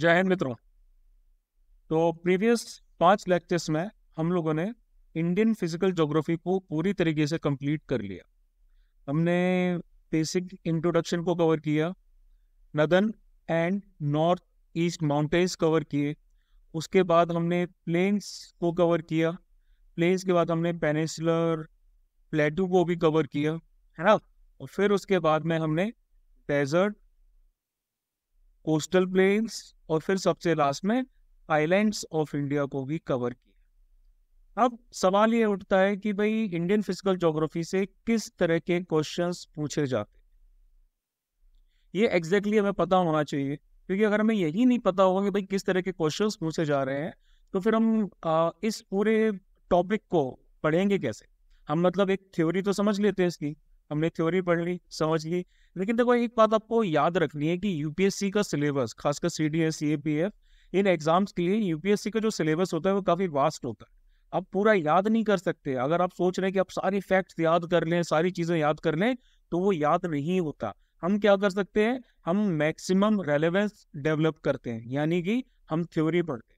जय हिंद मित्रों तो प्रीवियस पांच लेक्चर्स में हम लोगों ने इंडियन फिजिकल जोग्राफी को पूरी तरीके से कंप्लीट कर लिया हमने बेसिक इंट्रोडक्शन को कवर किया northern and north east mountains cover किए उसके बाद हमने प्लेन्स को कवर किया प्लेन्स के बाद हमने पेनिसुलर प्लेटू को भी कवर किया है ना और फिर उसके बाद में हमने डेजर्ट कोस्टल प्लेन्स और फिर सबसे लास्ट में आइलैंड्स ऑफ इंडिया को भी कवर किया अब सवाल ये उठता है कि भाई इंडियन फिजिकल जोग्राफी से किस तरह के क्वेश्चंस पूछे जाते ये एग्जैक्टली exactly हमें पता होना चाहिए क्योंकि अगर हमें यही नहीं पता होगा कि भाई किस तरह के क्वेश्चंस पूछे जा रहे हैं तो फिर हम आ, इस पूरे टॉपिक को पढ़ेंगे कैसे हम मतलब एक थ्योरी तो समझ लेते हैं इसकी हमने थ्योरी पढ़ ली समझ ली लेकिन देखो एक बात आपको याद रखनी है कि यूपीएससी का सिलेबस खासकर सी डी एस इन एग्जाम्स के लिए यूपीएससी का जो सिलेबस होता है वो काफ़ी वास्ट होता है आप पूरा याद नहीं कर सकते अगर आप सोच रहे हैं कि आप सारी फैक्ट्स याद कर लें सारी चीज़ें याद कर लें तो वो याद नहीं होता हम क्या कर सकते हैं हम मैक्सिमम रेलेवेंस डेवलप करते हैं यानी कि हम थ्योरी पढ़ते हैं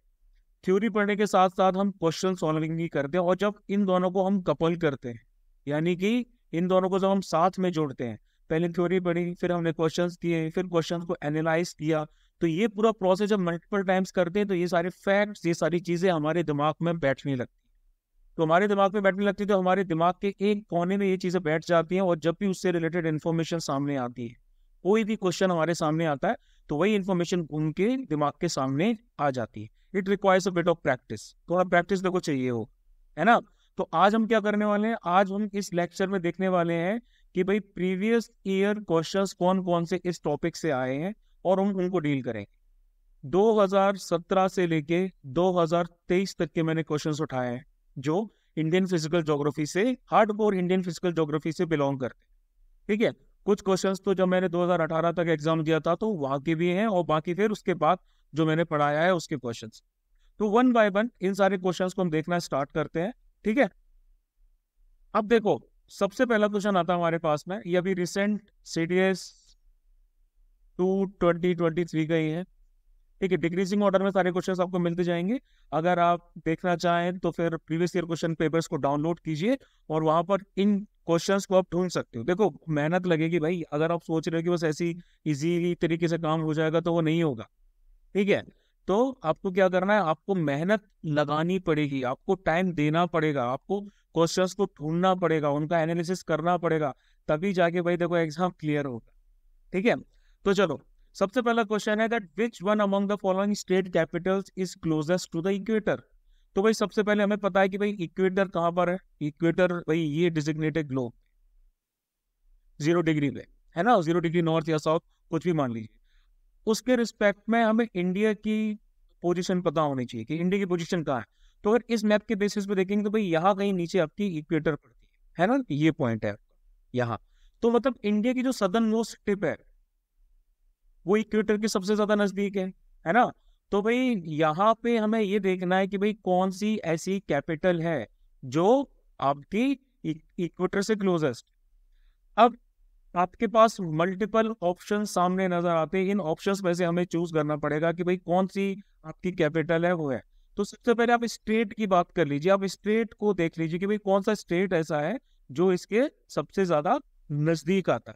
थ्योरी पढ़ने के साथ साथ हम क्वेश्चन सॉल्विंग भी करते हैं और जब इन दोनों को हम कपल करते हैं यानी कि इन दोनों को जब हम साथ में जोड़ते हैं पहले थ्योरी पढ़ी फिर हमने क्वेश्चन दिए फिर क्वेश्चन को एनालाइज किया तो ये पूरा प्रोसेस जब मल्टीपल टाइम्स करते हैं तो ये सारे फैक्ट्स ये सारी चीज़ें हमारे दिमाग में बैठने लगती तो हमारे दिमाग में बैठने लगती है तो हमारे दिमाग के एक कोने में ये चीज़ें बैठ जाती हैं और जब भी उससे रिलेटेड इन्फॉर्मेशन सामने आती है कोई भी क्वेश्चन हमारे सामने आता है तो वही इन्फॉर्मेशन घूम के दिमाग के सामने आ जाती है it requires a bit of practice थोड़ा प्रैक्टिस देखो चाहिए हो है ना तो आज हम क्या करने वाले हैं आज हम इस लेक्चर में देखने वाले हैं कि भाई प्रीवियस ईयर क्वेश्चंस कौन कौन से इस टॉपिक से आए हैं और हम उनको डील करेंगे 2017 से लेके 2023 तक के मैंने क्वेश्चंस उठाए हैं जो इंडियन फिजिकल ज्योग्राफी से hard core Indian physical geography से बिलोंग करते ठीक है कुछ क्वेश्चंस तो जब मैंने 2018 तक एग्जाम दिया था तो वहां के भी हैं और बाकी फिर उसके बाद जो मैंने पढ़ाया है उसके क्वेश्चंस तो वन बाय वन इन सारे क्वेश्चंस को हम देखना स्टार्ट करते हैं ठीक है अब देखो सबसे पहला क्वेश्चन आता है हमारे पास में ये अभी recent C D S two twenty twenty three का ही है ठीक है डिक्रीजिंग ऑर्डर में सारे क्वेश्चन आपको मिलते जाएंगे अगर आप देखना चाहें तो फिर प्रीवियस ईयर क्वेश्चन पेपर्स को डाउनलोड कीजिए और वहां पर इन क्वेश्चंस को आप ढूंढ सकते हो देखो मेहनत लगेगी भाई अगर आप सोच रहे हो कि बस ऐसी इजीली तरीके से काम हो जाएगा तो वो नहीं होगा ठीक है तो आपको क्या करना है आपको मेहनत लगानी पड़ेगी आपको टाइम देना पड़ेगा आपको क्वेश्चंस को ढूंढना पड़ेगा उनका एनालिसिस करना पड़ेगा तभी जाके भाई देखो एग्जाम क्लियर होगा ठीक है तो चलो सबसे पहला क्वेश्चन है that which one among the following state capitals is closest to the equator तो भाई सबसे पहले हमें पता है कि भाई इक्वेटर कहाँ पर है इक्वेटर भाई ये डिजिग्नेटेड ग्लोब जीरो डिग्री पे है ना जीरो डिग्री नॉर्थ या साउथ कुछ भी मान लीजिए उसके रिस्पेक्ट में हमें इंडिया की पोजीशन पता होनी चाहिए कि इंडिया की पोजीशन कहाँ है तो अगर इस मैप के बेसिस पे देखेंगे तो भाई यहाँ कहीं नीचे आपकी इक्वेटर पड़ती है है ना ये पॉइंट है यहाँ तो मतलब इंडिया की जो सदर्न मोस्ट टिप है वो इक्वेटर के सबसे ज्यादा नजदीक है है ना तो भाई यहाँ पे हमें ये देखना है कि भाई कौन सी ऐसी कैपिटल है जो आपकी इक्वेटर e-, से क्लोजेस्ट अब आपके पास मल्टीपल ऑप्शन सामने नजर आते हैं इन ऑप्शन में से हमें चूज करना पड़ेगा कि भाई कौन सी आपकी कैपिटल है वो है तो सबसे पहले आप स्टेट की बात कर लीजिए आप स्टेट को देख लीजिए कि भाई कौन सा स्टेट ऐसा है जो इसके सबसे ज्यादा नजदीक आता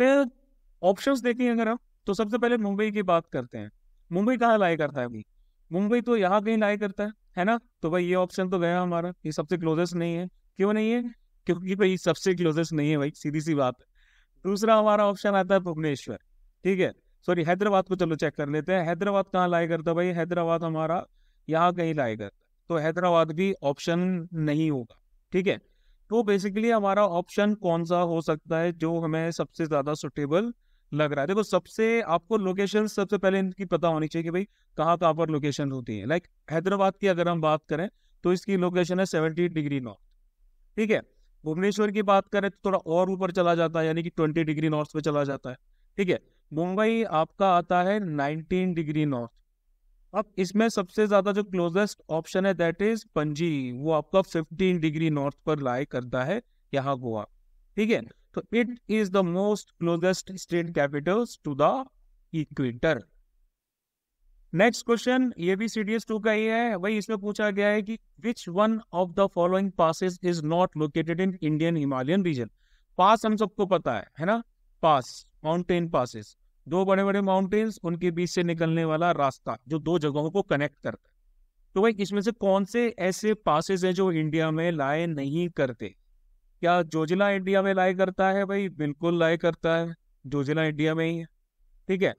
है ऑप्शंस देखें अगर हम तो सबसे पहले मुंबई की बात करते हैं मुंबई कहाँ लाई करता है अभी मुंबई तो यहाँ कहीं लाई करता है है ना तो भाई ये ऑप्शन तो गया हमारा ये सबसे क्लोजेस्ट नहीं है क्यों नहीं है क्योंकि भाई सबसे क्लोजेस्ट नहीं है भाई सीधी सी बात है दूसरा हमारा ऑप्शन आता है भुवनेश्वर ठीक है सॉरी हैदराबाद को चलो चेक कर लेते हैं हैदराबाद कहाँ लाया करता भाई हैदराबाद हमारा यहाँ कहीं लाया करता तो हैदराबाद भी ऑप्शन नहीं होगा ठीक है तो बेसिकली हमारा ऑप्शन कौन सा हो सकता है जो हमें सबसे ज़्यादा सुटेबल लग रहा है देखो सबसे आपको लोकेशन सबसे पहले इनकी पता होनी चाहिए कि भाई कहाँ कहाँ पर लोकेशन होती है लाइक हैदराबाद की अगर हम बात करें तो इसकी लोकेशन है सेवेंटी डिग्री नॉर्थ ठीक है भुवनेश्वर की बात करें तो थोड़ा और ऊपर चला जाता है यानी कि ट्वेंटी डिग्री नॉर्थ पे चला जाता है ठीक है मुंबई आपका आता है नाइनटीन डिग्री नॉर्थ अब इसमें सबसे ज्यादा जो क्लोजेस्ट ऑप्शन है दैट इज पंजी वो आपका फिफ्टीन डिग्री नॉर्थ पर लाई करता है यहाँ गोवा ठीक है तो it is the most closest state capitals to the equator next question ये भी सी डी एस टू का ही है वही इसमें पूछा गया है कि which one of the following passes is not located in Indian Himalayan region pass हम सबको पता है है ना पास माउंटेन पासेस दो बड़े बड़े माउंटेन्स उनके बीच से निकलने वाला रास्ता जो दो जगहों को कनेक्ट करता है तो भाई इसमें से कौन से ऐसे पासेस हैं जो इंडिया में लाए नहीं करते क्या जोजिला इंडिया में लाए करता है भाई बिल्कुल लाए करता है जोजिला इंडिया में ही है ठीक है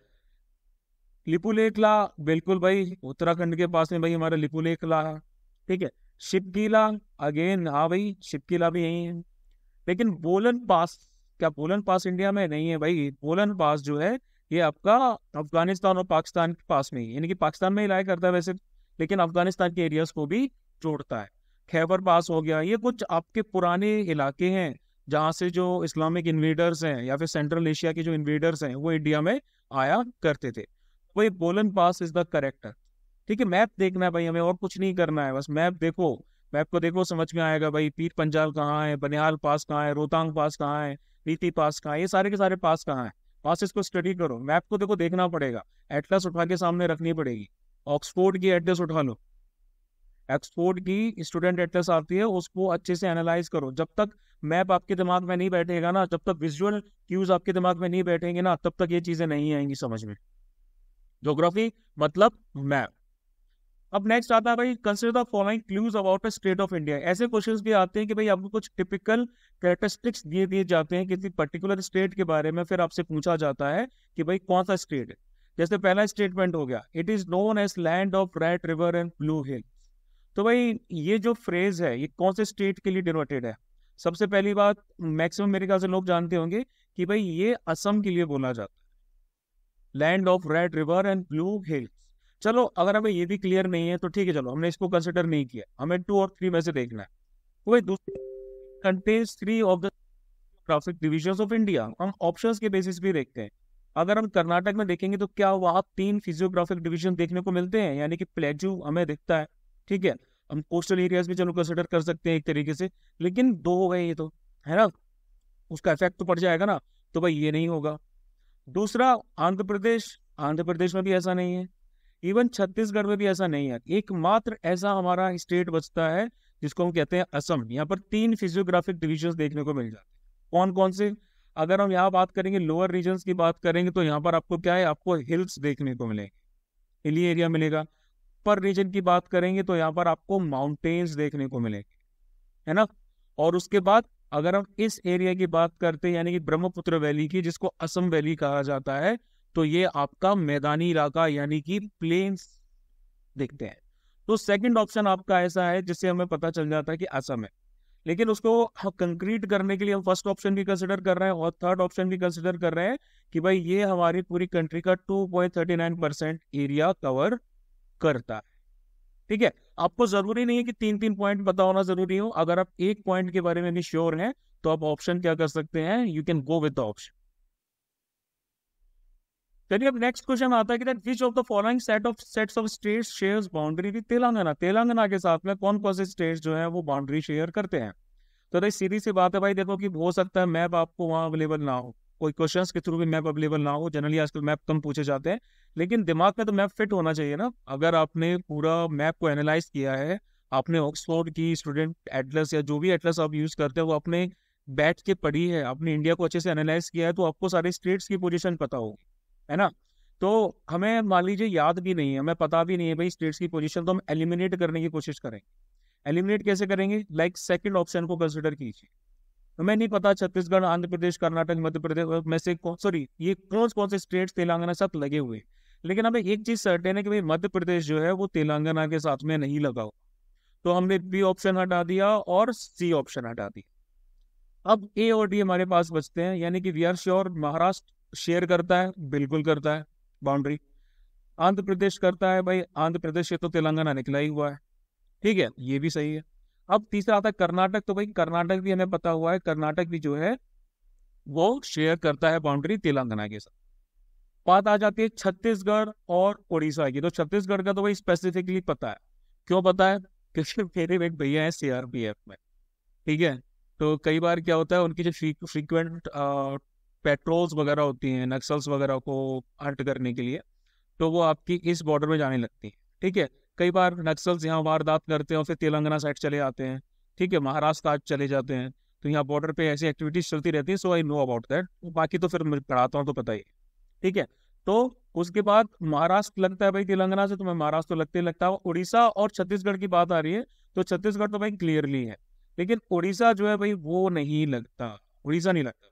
लिपुलेखला बिल्कुल भाई उत्तराखंड के पास में भाई हमारा लिपुलेखला है ठीक है शिपकीला अगेन हाँ भाई शिपकीला भी यही है लेकिन बोलन पास क्या बोलन पास इंडिया में नहीं है भाई बोलन पास जो है ये आपका अफगानिस्तान और पाकिस्तान के पास में ही यानी कि पाकिस्तान में ही लाया करता है वैसे लेकिन अफगानिस्तान के एरियाज को भी जोड़ता है खैबर पास हो गया ये कुछ आपके पुराने इलाके हैं जहाँ से जो इस्लामिक इन्वेडर्स हैं या फिर सेंट्रल एशिया के जो इन्वेडर्स हैं वो इंडिया में आया करते थे भाई Golan pass is the correct ठीक है मैप देखना है भाई हमें और कुछ नहीं करना है बस मैप देखो मैप को देखो समझ में आएगा भाई पीर पंजाल कहाँ है बनिहाल पास कहाँ है रोहतांग पास कहाँ है रीति पास कहाँ है ये सारे के सारे पास कहाँ है पासेस को स्टडी करो मैप को देखो देखना पड़ेगा एटलस उठा के सामने रखनी पड़ेगी ऑक्सफोर्ड की एटलस उठा लो ऑक्सफोर्ड की स्टूडेंट एटलस आती है उसको अच्छे से एनालाइज करो जब तक मैप आपके दिमाग में नहीं बैठेगा ना जब तक विजुअल क्यूज आपके दिमाग में नहीं बैठेंगे ना तब तक ये चीज़ें नहीं आएंगी समझ में जोग्राफी मतलब मैप अब नेक्स्ट आता है भाई consider the following clues about the state of India ऐसे क्वेश्चंस भी आते हैं कि भाई आपको कुछ टिपिकल कैरेक्टरिस्टिक्स दिए दिए जाते हैं किसी पर्टिकुलर स्टेट के बारे में फिर आपसे पूछा जाता है कि भाई कौन सा स्टेट है जैसे पहला स्टेटमेंट हो गया it is known as land of red river and blue hill तो भाई ये जो फ्रेज है ये कौन से स्टेट के लिए डिनोटेड है सबसे पहली बात मैक्सिमम मेरे ख्याल से लोग जानते होंगे कि भाई ये असम के लिए बोला जाता है land of red river and blue hills चलो अगर हमें ये भी क्लियर नहीं है तो ठीक है चलो हमने इसको कंसिडर नहीं किया हमें टू और थ्री में से देखना है contains three of the traffic division of India हम ऑप्शन के बेसिस भी देखते हैं अगर हम कर्नाटक में देखेंगे तो क्या वहाँ तीन फिजियोग्राफिक डिविजन देखने को मिलते हैं यानी कि प्लेजू हमें दिखता है ठीक है हम कोस्टल एरियाज भी चलो कंसिडर कर सकते हैं एक तरीके से लेकिन दो हो गए ये तो है ना उसका इफेक्ट तो पड़ जाएगा ना तो भाई ये नहीं होगा दूसरा आंध्र प्रदेश आंध्र प्रदेश में भी ऐसा नहीं है इवन छत्तीसगढ़ में भी ऐसा नहीं है एकमात्र ऐसा हमारा स्टेट बचता है जिसको हम कहते हैं असम यहाँ पर तीन फिजियोग्राफिक डिविजन देखने को मिल जाते हैं कौन कौन से अगर हम यहाँ बात करेंगे लोअर रीजन की बात करेंगे तो यहाँ पर आपको क्या है आपको हिल्स देखने को मिलेंगे हिली एरिया मिलेगा पर रीजन की बात करेंगे तो यहाँ पर आपको माउंटेन्स देखने को मिलेंगे है ना और उसके बाद अगर हम इस एरिया की बात करते हैं यानी कि ब्रह्मपुत्र वैली की जिसको असम वैली कहा जाता है तो ये आपका मैदानी इलाका यानी कि प्लेन्स देखते हैं तो सेकंड ऑप्शन आपका ऐसा है जिससे हमें पता चल जाता है कि असम है लेकिन उसको कंक्रीट करने के लिए हम फर्स्ट ऑप्शन भी कंसिडर कर रहे हैं और थर्ड ऑप्शन भी कंसिडर कर रहे हैं कि भाई ये हमारी पूरी कंट्री का टू परसेंट एरिया कवर करता है ठीक है आपको जरूरी नहीं है कि तीन तीन पॉइंट पता होना जरूरी हो अगर आप एक पॉइंट के बारे में भी श्योर हैं तो आप ऑप्शन क्या कर सकते हैं you can go with the option चलिए अब नेक्स्ट क्वेश्चन आता है कि which of the following set of sets of states share boundary with Telangana Telangana के साथ में कौन कौन से स्टेट जो है वो बाउंड्री शेयर करते हैं तो सीधी सी बात है भाई देखो कि हो सकता है मैप आपको वहां अवेलेबल ना हो कोई क्वेश्चन के थ्रू भी मैप अवेलेबल ना हो जनरली आजकल मैप कम पूछे जाते हैं लेकिन दिमाग में तो मैप फिट होना चाहिए ना अगर आपने पूरा मैप को एनालाइज किया है आपने ऑक्सफोर्ड की स्टूडेंट एटलस या जो भी एटलस आप यूज़ करते हैं वो आपने बैठ के पढ़ी है आपने इंडिया को अच्छे से एनालाइज किया है तो आपको सारे स्टेट्स की पोजिशन पता होगी है ना तो हमें मान लीजिए याद भी नहीं है हमें पता भी नहीं है भाई स्टेट्स की पोजिशन तो हम एलिमिनेट करने की कोशिश करेंगे एलिमिनेट कैसे करेंगे लाइक सेकेंड ऑप्शन को कंसिडर कीजिए हमें नहीं पता छत्तीसगढ़ आंध्र प्रदेश कर्नाटक मध्य प्रदेश में से कौन सॉरी ये कौन कौन से स्टेट तेलंगाना साथ लगे हुए लेकिन हमें एक चीज सर्टेन है कि भाई मध्य प्रदेश जो है वो तेलंगाना के साथ में नहीं लगा तो हमने बी ऑप्शन हटा दिया और सी ऑप्शन हटा दिया अब ए और डी हमारे पास बचते हैं यानी कि we are sure Maharashtra share करता है बिल्कुल करता है बाउंड्री आंध्र प्रदेश करता है भाई आंध्र प्रदेश से तो तेलंगाना निकला ही हुआ है ठीक है ये भी सही है अब तीसरा आता है कर्नाटक तो भाई कर्नाटक भी हमें पता हुआ है कर्नाटक भी जो है वो शेयर करता है बाउंड्री तेलंगाना के साथ बात आ जाती है छत्तीसगढ़ और उड़ीसा की तो छत्तीसगढ़ का तो भाई स्पेसिफिकली पता है क्यों पता है क्योंकि मेरे एक भैया है सीआरपीएफ में ठीक है तो कई बार क्या होता है उनकी जो फ्रीक्वेंट पेट्रोल्स वगैरह होती हैं नक्सल्स वगैरह को हट करने के लिए तो वो आपकी इस बॉर्डर में जाने लगती है ठीक है कई बार नक्सल्स यहाँ वारदात करते हैं और फिर तेलंगाना साइड चले आते हैं ठीक है महाराष्ट्र आज चले जाते हैं तो यहाँ बॉर्डर पे ऐसी एक्टिविटीज चलती रहती है so I know about that बाकी तो फिर मैं पढ़ाता हूँ तो पता ही ठीक है तो उसके बाद महाराष्ट्र लगता है भाई तेलंगाना से तो मैं महाराष्ट्र तो लगते लगता हूँ उड़ीसा और छत्तीसगढ़ की बात आ रही है तो छत्तीसगढ़ तो भाई क्लियरली है लेकिन उड़ीसा जो है भाई वो नहीं लगता उड़ीसा नहीं लगता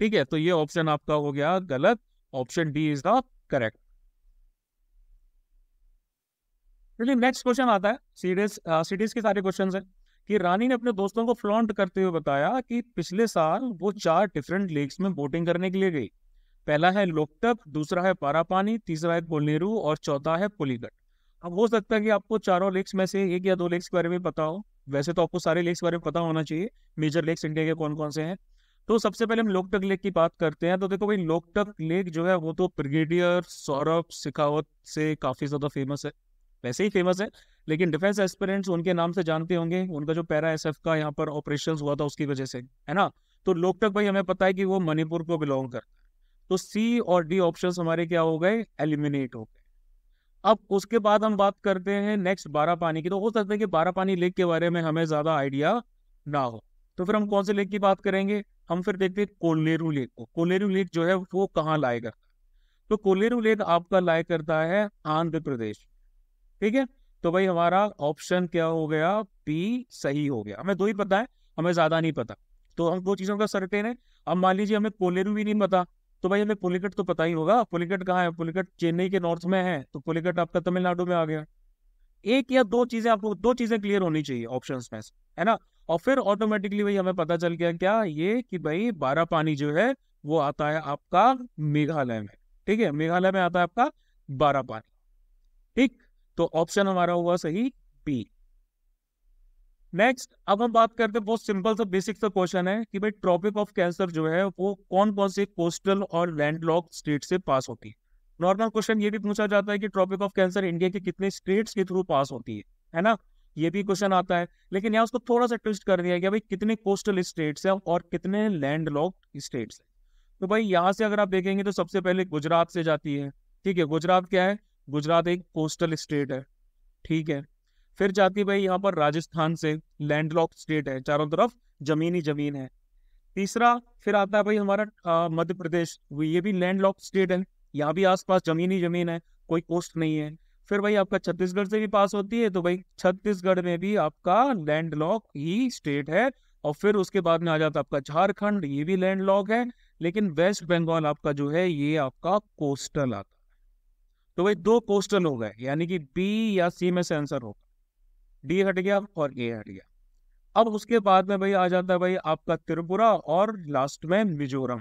ठीक है तो ये ऑप्शन आपका हो गया गलत option D is the correct चलिए नेक्स्ट क्वेश्चन आता है सीरीज सिटीज के सारे क्वेश्चन है कि रानी ने अपने दोस्तों को फ्लॉन्ट करते हुए बताया कि पिछले साल वो चार डिफरेंट लेक्स में बोटिंग करने के लिए गई पहला है लोकटक दूसरा है पारापानी तीसरा है कोलनेरू और चौथा है पुलीगट अब हो सकता है कि आपको चारों लेक्स में से एक या दो लेक्स के बारे में पता हो वैसे तो आपको सारे लेक्स के बारे में पता होना चाहिए मेजर लेक्स इंडिया के कौन कौन से हैं तो सबसे पहले हम लोकटक लेक की बात करते हैं तो देखो भाई लोकटक लेक जो है वो तो ब्रिगेडियर सौरभ सिखावत से काफ़ी ज़्यादा फेमस है वैसे ही फेमस है लेकिन डिफेंस एस्पिरेंट्स उनके नाम से जानते होंगे उनका जो पैरा एस का यहाँ पर ऑपरेशन हुआ था उसकी वजह से है ना तो लोकटक भाई हमें पता है कि वो मणिपुर को बिलोंग करता है तो सी और डी ऑप्शन हमारे क्या हो गए एलिमिनेट हो गए अब उसके बाद हम बात करते हैं नेक्स्ट बारह पानी की तो हो सकता है कि बारह पानी लेक के बारे में हमें ज़्यादा आइडिया ना हो तो फिर हम कौन से लेक की बात करेंगे हम फिर देखते हैं कोलेरू लेक को कोलेरू लेक जो है वो कहाँ लाएगा तो कोलेरू लेक आपका लाया करता है आंध्र प्रदेश ठीक है तो भाई हमारा ऑप्शन क्या हो गया बी सही हो गया हमें दो ही पता है हमें ज्यादा नहीं पता तो हम दो चीजों का सर्टेन है अब मान लीजिए हमें कोलेरू भी नहीं पता तो भाई हमें पुलिकट तो पता ही होगा पुलिकट कहाँ है पुलिकट चेन्नई के नॉर्थ में है तो पुलिकट आपका तमिलनाडु में आ गया एक या दो चीजें आपको दो चीजें क्लियर होनी चाहिए ऑप्शन में है ना और फिर ऑटोमेटिकली भाई हमें पता चल गया क्या ये कि भाई बारह पानी जो है वो आता है आपका मेघालय में ठीक है मेघालय में आता है आपका बारह पानी ठीक तो ऑप्शन हमारा हुआ सही बी नेक्स्ट अब हम बात करते हैं बहुत सिंपल सा बेसिक सा क्वेश्चन है कि भाई ट्रॉपिक ऑफ कैंसर जो है वो कौन कौन से कोस्टल और लैंडलॉक स्टेट से पास होती है नॉर्मल क्वेश्चन ये भी पूछा जाता है कि ट्रॉपिक ऑफ कैंसर इंडिया के कितने स्टेट्स के थ्रू पास होती है है ना ये भी क्वेश्चन आता है लेकिन यहाँ उसको थोड़ा सा ट्विस्ट कर दिया गया भाई कितने कोस्टल स्टेट्स हैं और कितने लैंडलॉक स्टेट्स हैं तो भाई यहाँ से अगर आप देखेंगे तो सबसे पहले गुजरात से जाती है ठीक है गुजरात क्या है गुजरात एक कोस्टल स्टेट है ठीक है फिर जाती भाई यहाँ पर राजस्थान से लैंडलॉक स्टेट है चारों तरफ जमीन ही जमीन है तीसरा फिर आता है भाई हमारा मध्य प्रदेश ये भी लैंडलॉक स्टेट है यहाँ भी आसपास जमीन ही जमीन है कोई कोस्ट नहीं है फिर भाई आपका छत्तीसगढ़ से भी पास होती है तो भाई छत्तीसगढ़ में भी आपका लैंडलॉक ही स्टेट है और फिर उसके बाद में आ जाता आपका झारखंड ये भी लैंडलॉक है लेकिन वेस्ट बंगाल आपका जो है ये आपका कोस्टल आता तो भाई दो कोस्टल हो गए यानी कि बी या सी में से आंसर होगा डी हट गया और ए हट गया अब उसके बाद में भाई आ जाता है भाई आपका त्रिपुरा और लास्ट में मिजोरम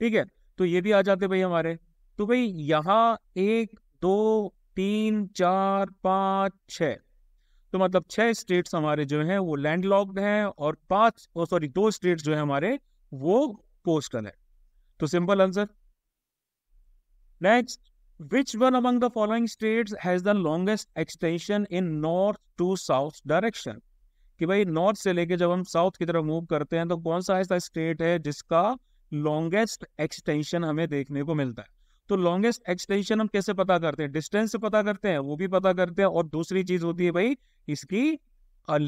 ठीक है तो ये भी आ जाते भाई हमारे तो भाई यहाँ एक दो तीन चार पाँच छ तो मतलब छह स्टेट्स हमारे जो हैं वो लैंडलॉक्ड हैं और पांच और सॉरी दो स्टेट्स जो हैं हमारे वो कोस्टल है तो simple answer next Which one among the following states has the longest extension in north to south direction? कि भाई नॉर्थ से लेके जब हम साउथ की तरफ मूव करते हैं तो कौन सा ऐसा स्टेट है जिसका लॉन्गेस्ट एक्सटेंशन हमें देखने को मिलता है तो लॉन्गेस्ट एक्सटेंशन हम कैसे पता करते हैं डिस्टेंस से पता करते हैं वो भी पता करते हैं और दूसरी चीज होती है भाई इसकी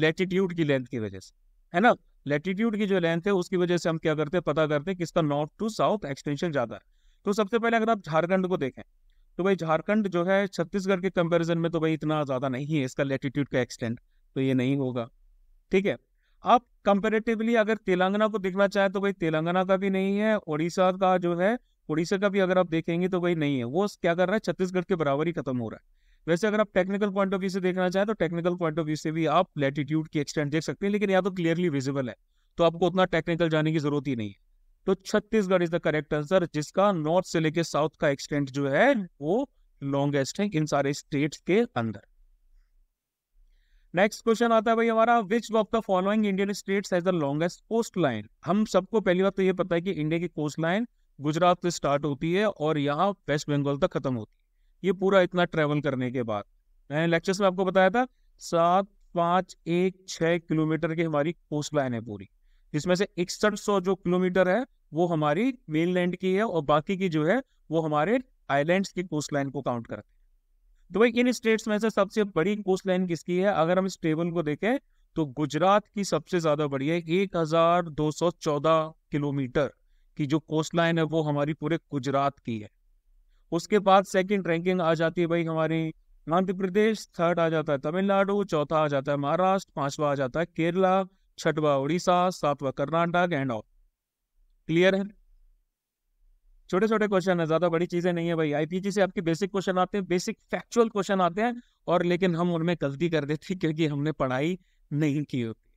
लेटिट्यूड की लेंथ की वजह से है ना लेटिट्यूड की जो लेंथ है उसकी वजह से हम क्या करते हैं पता करते हैं किसका नॉर्थ टू साउथ एक्सटेंशन ज्यादा है तो सबसे पहले अगर आप झारखंड को देखें तो भाई झारखंड जो है छत्तीसगढ़ के कंपैरिजन में तो भाई इतना ज़्यादा नहीं है इसका लेटीट्यूड का एक्सटेंड तो ये नहीं होगा ठीक है आप कंपेरेटिवली अगर तेलंगाना को देखना चाहे तो भाई तेलंगाना का भी नहीं है उड़ीसा का जो है उड़ीसा का भी अगर आप देखेंगे तो भाई नहीं है वो क्या कर रहा है छत्तीसगढ़ के बराबर ही खत्म हो रहा है वैसे अगर आप टेक्निकल पॉइंट ऑफ व्यू से देखना चाहें तो टेक्निकल पॉइंट ऑफ व्यू से भी आप लेटीट्यूड की एक्सटेंड देख सकते हैं लेकिन यहाँ तो क्लियरली विजिबल है तो आपको उतना टेक्निकल जाने की जरूरत ही नहीं है तो Chhattisgarh is the correct answer जिसका नॉर्थ से लेके साउथ का एक्सटेंट जो है वो लॉन्गेस्ट है इन सारे स्टेट के अंदर नेक्स्ट क्वेश्चन आता है भाई हमारा which of the following Indian state has the longest coast line हम सबको पहली बात तो ये पता है कि इंडिया की कोस्ट लाइन गुजरात से स्टार्ट होती है और यहाँ वेस्ट बंगाल तक खत्म होती है ये पूरा इतना ट्रेवल करने के बाद मैंने लेक्चर्स में आपको बताया था सात पाँच एक छः किलोमीटर की हमारी कोस्ट लाइन है पूरी जिसमें से इकसठ सौ जो किलोमीटर है वो हमारी मेनलैंड की है और बाकी की जो है वो हमारे आइलैंड्स की कोस्ट लाइन को काउंट करते हैं तो भाई इन स्टेट्स में से सबसे बड़ी कोस्ट लाइन किसकी है अगर हम इस टेबल को देखें तो गुजरात की सबसे ज्यादा बड़ी है एक हजार दो सौ चौदह किलोमीटर की जो कोस्ट लाइन है वो हमारी पूरे गुजरात की है उसके बाद सेकंड रैंकिंग आ जाती है भाई हमारी आंध्र प्रदेश थर्ड आ जाता है तमिलनाडु चौथा आ जाता है महाराष्ट्र पांचवा आ जाता है केरला छठवा उड़ीसा सातवा कर्नाटक एंड ऑल क्लियर है छोटे छोटे क्वेश्चन है ज्यादा बड़ी चीजें नहीं है भाई आईपीजी से आपके बेसिक क्वेश्चन आते हैं बेसिक फैक्चुअल क्वेश्चन आते हैं और लेकिन हम उनमें गलती कर देते क्योंकि हमने पढ़ाई नहीं की होती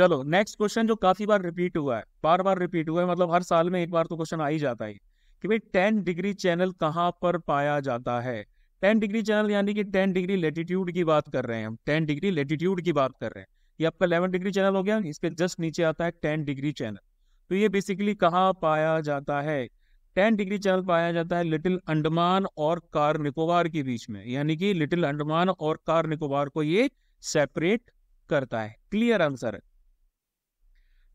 चलो नेक्स्ट क्वेश्चन जो काफी बार रिपीट हुआ है बार बार रिपीट हुआ है मतलब हर साल में एक बार तो क्वेश्चन आ ही जाता है कि भाई टेन डिग्री चैनल कहाँ पर पाया जाता है टेन डिग्री चैनल यानी कि टेन डिग्री लेटीट्यूड की बात कर रहे हैं हम टेन डिग्री लेटीट्यूड की बात कर रहे हैं ये आपका इलेवन डिग्री चैनल हो गया इसके जस्ट नीचे आता है टेन डिग्री चैनल तो ये बेसिकली कहाँ पाया जाता है टेन डिग्री चैनल पाया जाता है लिटिल अंडमान और कार निकोबार के बीच में यानी कि लिटिल अंडमान और कार निकोबार को ये सेपरेट करता है क्लियर आंसर है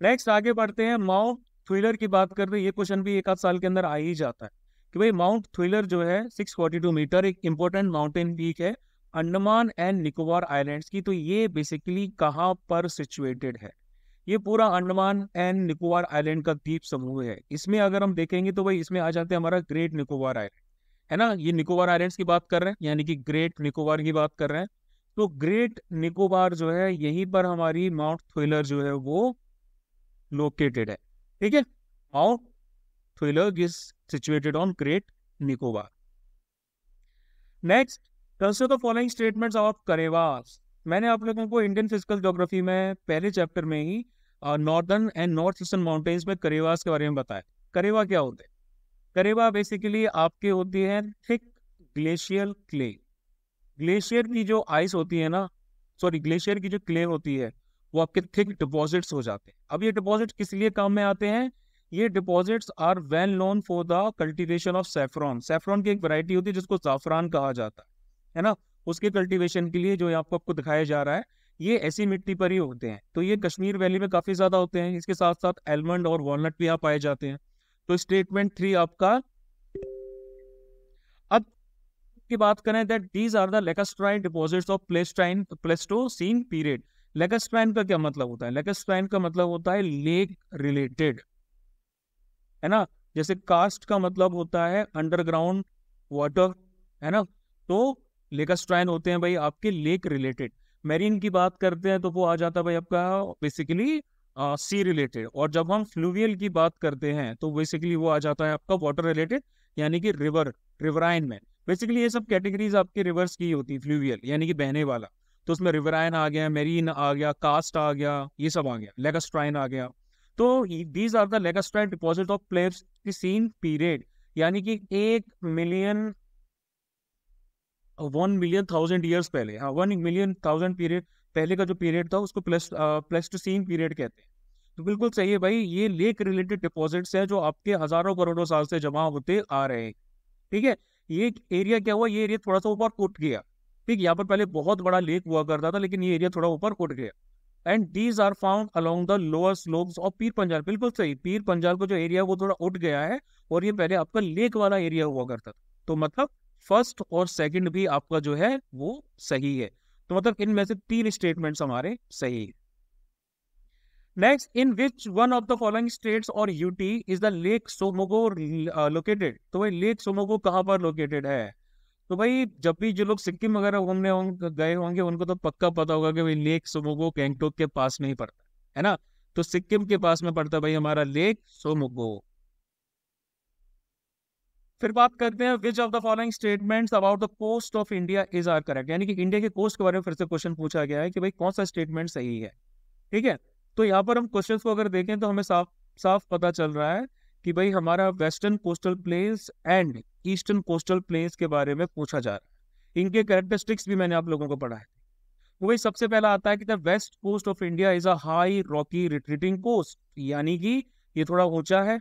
नेक्स्ट आगे बढ़ते हैं माउंट थ्विलर की बात कर रहे ये क्वेश्चन भी एक आध साल के अंदर आ ही जाता है कि भाई माउंट थ्विलर जो है सिक्स मीटर एक इंपॉर्टेंट माउंटेन पीक है अंडमान एंड निकोबार आइलैंड्स की तो ये बेसिकली कहाँ पर सिचुएटेड है ये पूरा अंडमान एंड निकोबार आइलैंड का द्वीप समूह है इसमें अगर हम देखेंगे तो भाई इसमें आ जाते हैं हमारा ग्रेट निकोबार आइलैंड है ना ये निकोबार आइलैंड्स की बात कर रहे हैं यानी कि ग्रेट निकोबार की बात कर रहे हैं तो ग्रेट निकोबार जो है यहीं पर हमारी माउंट थ्विलर जो है वो लोकेटेड है ठीक है mount Thuillier is situated on great Nicobar next consider the following statements of karewas मैंने आप लोगों को इंडियन फिजिकल जोग्राफी में पहले चैप्टर में ही northern and north eastern mountains में करेवास के बारे में बताया करेवा क्या होते हैं करेवा बेसिकली आपके होती है थिक ग्लेशियर क्ले ग्लेशियर की जो आइस होती है ना सॉरी ग्लेशियर की जो क्ले होती है वो आपके थिक डिपॉजिट्स हो जाते हैं अब ये डिपॉजिट किस लिए काम में आते हैं ये deposits are well known for the cultivation of saffron saffron की एक वैरायटी होती है जिसको जाफरान कहा जाता है है ना उसके कल्टीवेशन के लिए जो आपको आपको दिखाया जा रहा है ये ऐसी मिट्टी पर ही होते हैं तो ये कश्मीर वैली में काफ़ी ज़्यादा होते हैं इसके साथ साथ एलमंड और वॉलनट भी यहाँ पाए जाते हैं तो स्टेटमेंट थ्री आपका अब की बात करें that these are the lacustrine deposits of Pleistocene Pleistocene period lacustrine का क्या मतलब होता है लेकास्ट्राइन का मतलब होता है लेक रिलेटेड है ना जैसे कास्ट का मतलब होता है अंडरग्राउंड वाटर है ना तो लेकास्ट्राइन होते हैं भाई आपके लेक रिलेटेड मैरीन की बात करते हैं तो वो आ जाता है भाई आपका बेसिकली सी रिलेटेड और जब हम फ्लूवियल की बात करते हैं तो बेसिकली वो आ जाता है आपका वाटर रिलेटेड यानी कि रिवर रिवराइन में बेसिकली ये सब कैटेगरीज आपके रिवर्स की होती है फ्लूवियल यानी कि बहने वाला तो उसमें रिवराइन आ गया मेरीन आ गया कास्ट आ गया ये सब आ गया लेगास्ट्राइन आ गया तो these are the lacustrine deposit of Pleistocene period यानी कि एक million one million thousand years पहले हाँ वन मिलियन थाउजेंड पीरियड पहले का जो पीरियड था उसको प्लस प्लस टू सीन पीरियड कहते हैं तो बिल्कुल सही है भाई ये लेक रिलेटेड डिपॉजिट्स हैं जो आपके हजारों करोड़ों साल से जमा होते आ रहे हैं ठीक है ये एरिया क्या हुआ ये एरिया थोड़ा सा ऊपर उठ गया ठीक यहाँ पर पहले बहुत बड़ा लेक हुआ करता था लेकिन ये एरिया थोड़ा ऊपर उठ गया and these are found along the lower slopes of Pir Panjal बिल्कुल सही पीर पंजाल का जो एरिया वो थोड़ा उठ गया है और ये पहले आपका लेक वाला एरिया हुआ करता था तो मतलब फर्स्ट और सेकंड भी आपका जो है वो सही है तो मतलब इनमें से तीन स्टेटमेंट्स हमारे सही है next in which one of the following states और UT is the lake Tsomgo located तो भाई लेक सोमोगो कहाँ पर लोकेटेड है तो भाई जब भी जो लोग सिक्किम वगैरह घूमने गए होंगे उनको तो पक्का पता होगा कि भाई लेक सोमोगो गैंगटोक के पास नहीं पड़ता है ना तो सिक्किम के पास में पड़ता है भाई हमारा लेक सोमोगो फिर बात करते हैं which of the following statements about the coast of India is are correct यानी कि इंडिया के कोस्ट के बारे में फिर से क्वेश्चन पूछा गया है कि भाई कौन सा स्टेटमेंट सही है ठीक है तो यहाँ पर हम क्वेश्चन को अगर देखें तो हमें साफ साफ पता चल रहा है कि भाई हमारा western coastal plains and eastern coastal plains के बारे में पूछा जा रहा है इनके कैरेक्टरिस्टिक्स भी मैंने आप लोगों को पढ़ा है वो भाई सबसे पहला आता है कि the west coast of India is a high rocky retreating coast यानी कि ये थोड़ा ऊंचा है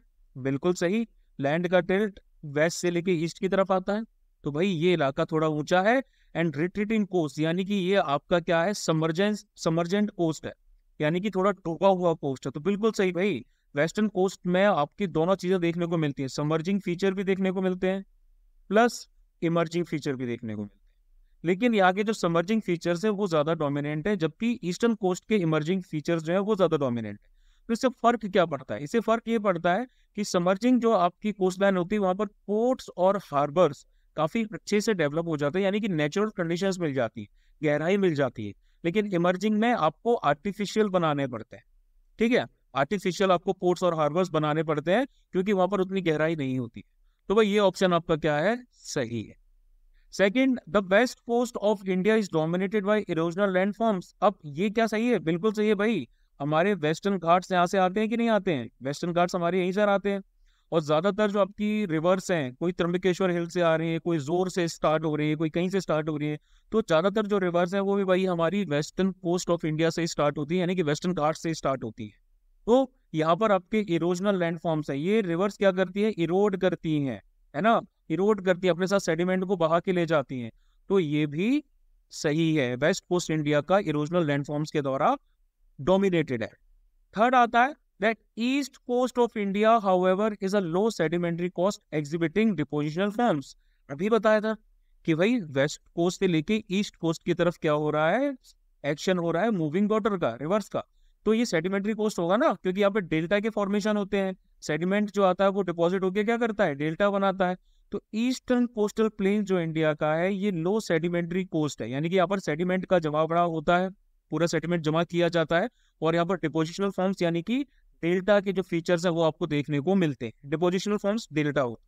बिल्कुल सही लैंड का टिल्ट वेस्ट से लेके ईस्ट की तरफ आता है तो भाई ये इलाका थोड़ा ऊंचा है एंड रिट्रीटिंग कोस्ट यानी कि ये आपका क्या है समर्जेंस समर्जेंट कोस्ट है यानी कि थोड़ा टोका हुआ कोस्ट है तो बिल्कुल सही भाई वेस्टर्न कोस्ट में आपकी दोनों चीजें देखने को मिलती है समर्जिंग फीचर भी देखने को मिलते हैं प्लस इमर्जिंग फीचर भी देखने को मिलते हैं लेकिन यहाँ के जो समर्जिंग फीचर्स है वो ज्यादा डोमिनेंट है जबकि ईस्टर्न कोस्ट के इमर्जिंग फीचर्स जो है वो ज्यादा डोमिनेंट है तो इससे फर्क क्या पड़ता है इससे फर्क ये पड़ता है कि समर्जिंग जो आपकी कोस्ट लाइन होती है वहां पर पोर्ट्स और हार्बर्स काफी अच्छे से डेवलप हो जाते हैं यानी कि नेचुरल कंडीशन मिल जाती है गहराई मिल जाती है लेकिन इमर्जिंग में आपको आर्टिफिशियल बनाने पड़ते हैं ठीक है आर्टिफिशियल आपको पोर्ट्स और हार्बर्स बनाने पड़ते हैं क्योंकि वहां पर उतनी गहराई नहीं होती तो भाई ये ऑप्शन आपका क्या है सही है second the west coast of India is dominated by erosional landforms अब ये क्या सही है बिल्कुल सही है भाई हमारे वेस्टर्न घाट्स यहाँ से आते हैं कि नहीं आते हैं वेस्टर्न घाट्स हमारे यहीं से आते हैं और ज़्यादातर जो आपकी रिवर्स हैं कोई त्रम्बकेश्वर हिल से आ रही है कोई ज़ोर से स्टार्ट हो रही है कोई कहीं से स्टार्ट हो रही है तो ज़्यादातर जो रिवर्स हैं वो भी भाई हमारी वेस्टर्न कोस्ट ऑफ इंडिया से स्टार्ट होती है यानी कि वेस्टर्न घाट से स्टार्ट होती है तो यहाँ पर आपके इरोजनल लैंडफॉर्म्स हैं ये रिवर्स क्या करती है इरोड करती हैं है ना इरोड करती है अपने साथ सेडिमेंट को बहा के ले जाती हैं तो ये भी सही है वेस्ट कोस्ट इंडिया का इरोजनल लैंडफॉर्म्स के द्वारा डोमिनेटेड है थर्ड आता है that east coast of India, however, is a low sedimentary coast exhibiting depositional films. अभी बताया था कि भाई वेस्ट कोस्ट से लेके ईस्ट कोस्ट की तरफ क्या हो रहा है एक्शन हो रहा है मूविंग वाटर का रिवर्स का तो ये सेडिमेंट्री कोस्ट होगा ना क्योंकि यहाँ पे डेल्टा के फॉर्मेशन होते हैं सेडिमेंट जो आता है वो डिपॉजिट होकर क्या करता है डेल्टा बनाता है तो ईस्टर्न कोस्टल प्लेन जो इंडिया का है ये लो सेडिमेंट्री कोस्ट है यानी कि यहाँ पर सेडिमेंट का जमा बड़ा होता है पूरा सेटलमेंट जमा किया जाता है और यहाँ पर डिपोजिशनल फॉर्म्स यानी कि डेल्टा के जो फीचर्स हैं वो आपको देखने को मिलते हैं डिपोजिशनल फॉर्म्स डेल्टा हो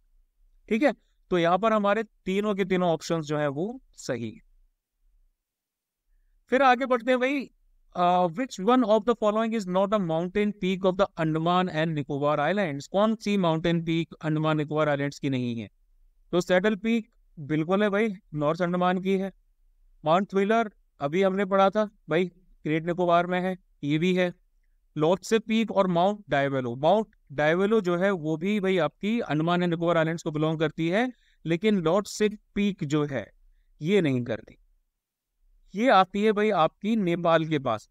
ठीक है तो यहाँ पर हमारे तीनों के तीनों ऑप्शन जो है वो सही है फिर आगे बढ़ते हैं भाई which one of the following is not a mountain peak of the Andaman and Nicobar islands कौन सी mountain peak Andaman Nicobar islands की नहीं है तो सेटल पीक बिल्कुल है भाई नॉर्थ अंडमान की है माउंट थ्रिलर अभी हमने पढ़ा था भाई ग्रेट निकोबार में है ये भी है से पीक और माउंट डायवेलो माउंट डायवेलो जो है वो भी भाई आपकी अंडमान एंड निकोबार आइलैंड्स को बिलोंग करती है लेकिन से पीक जो है ये नहीं करती ये आती है भाई आपकी नेपाल के पास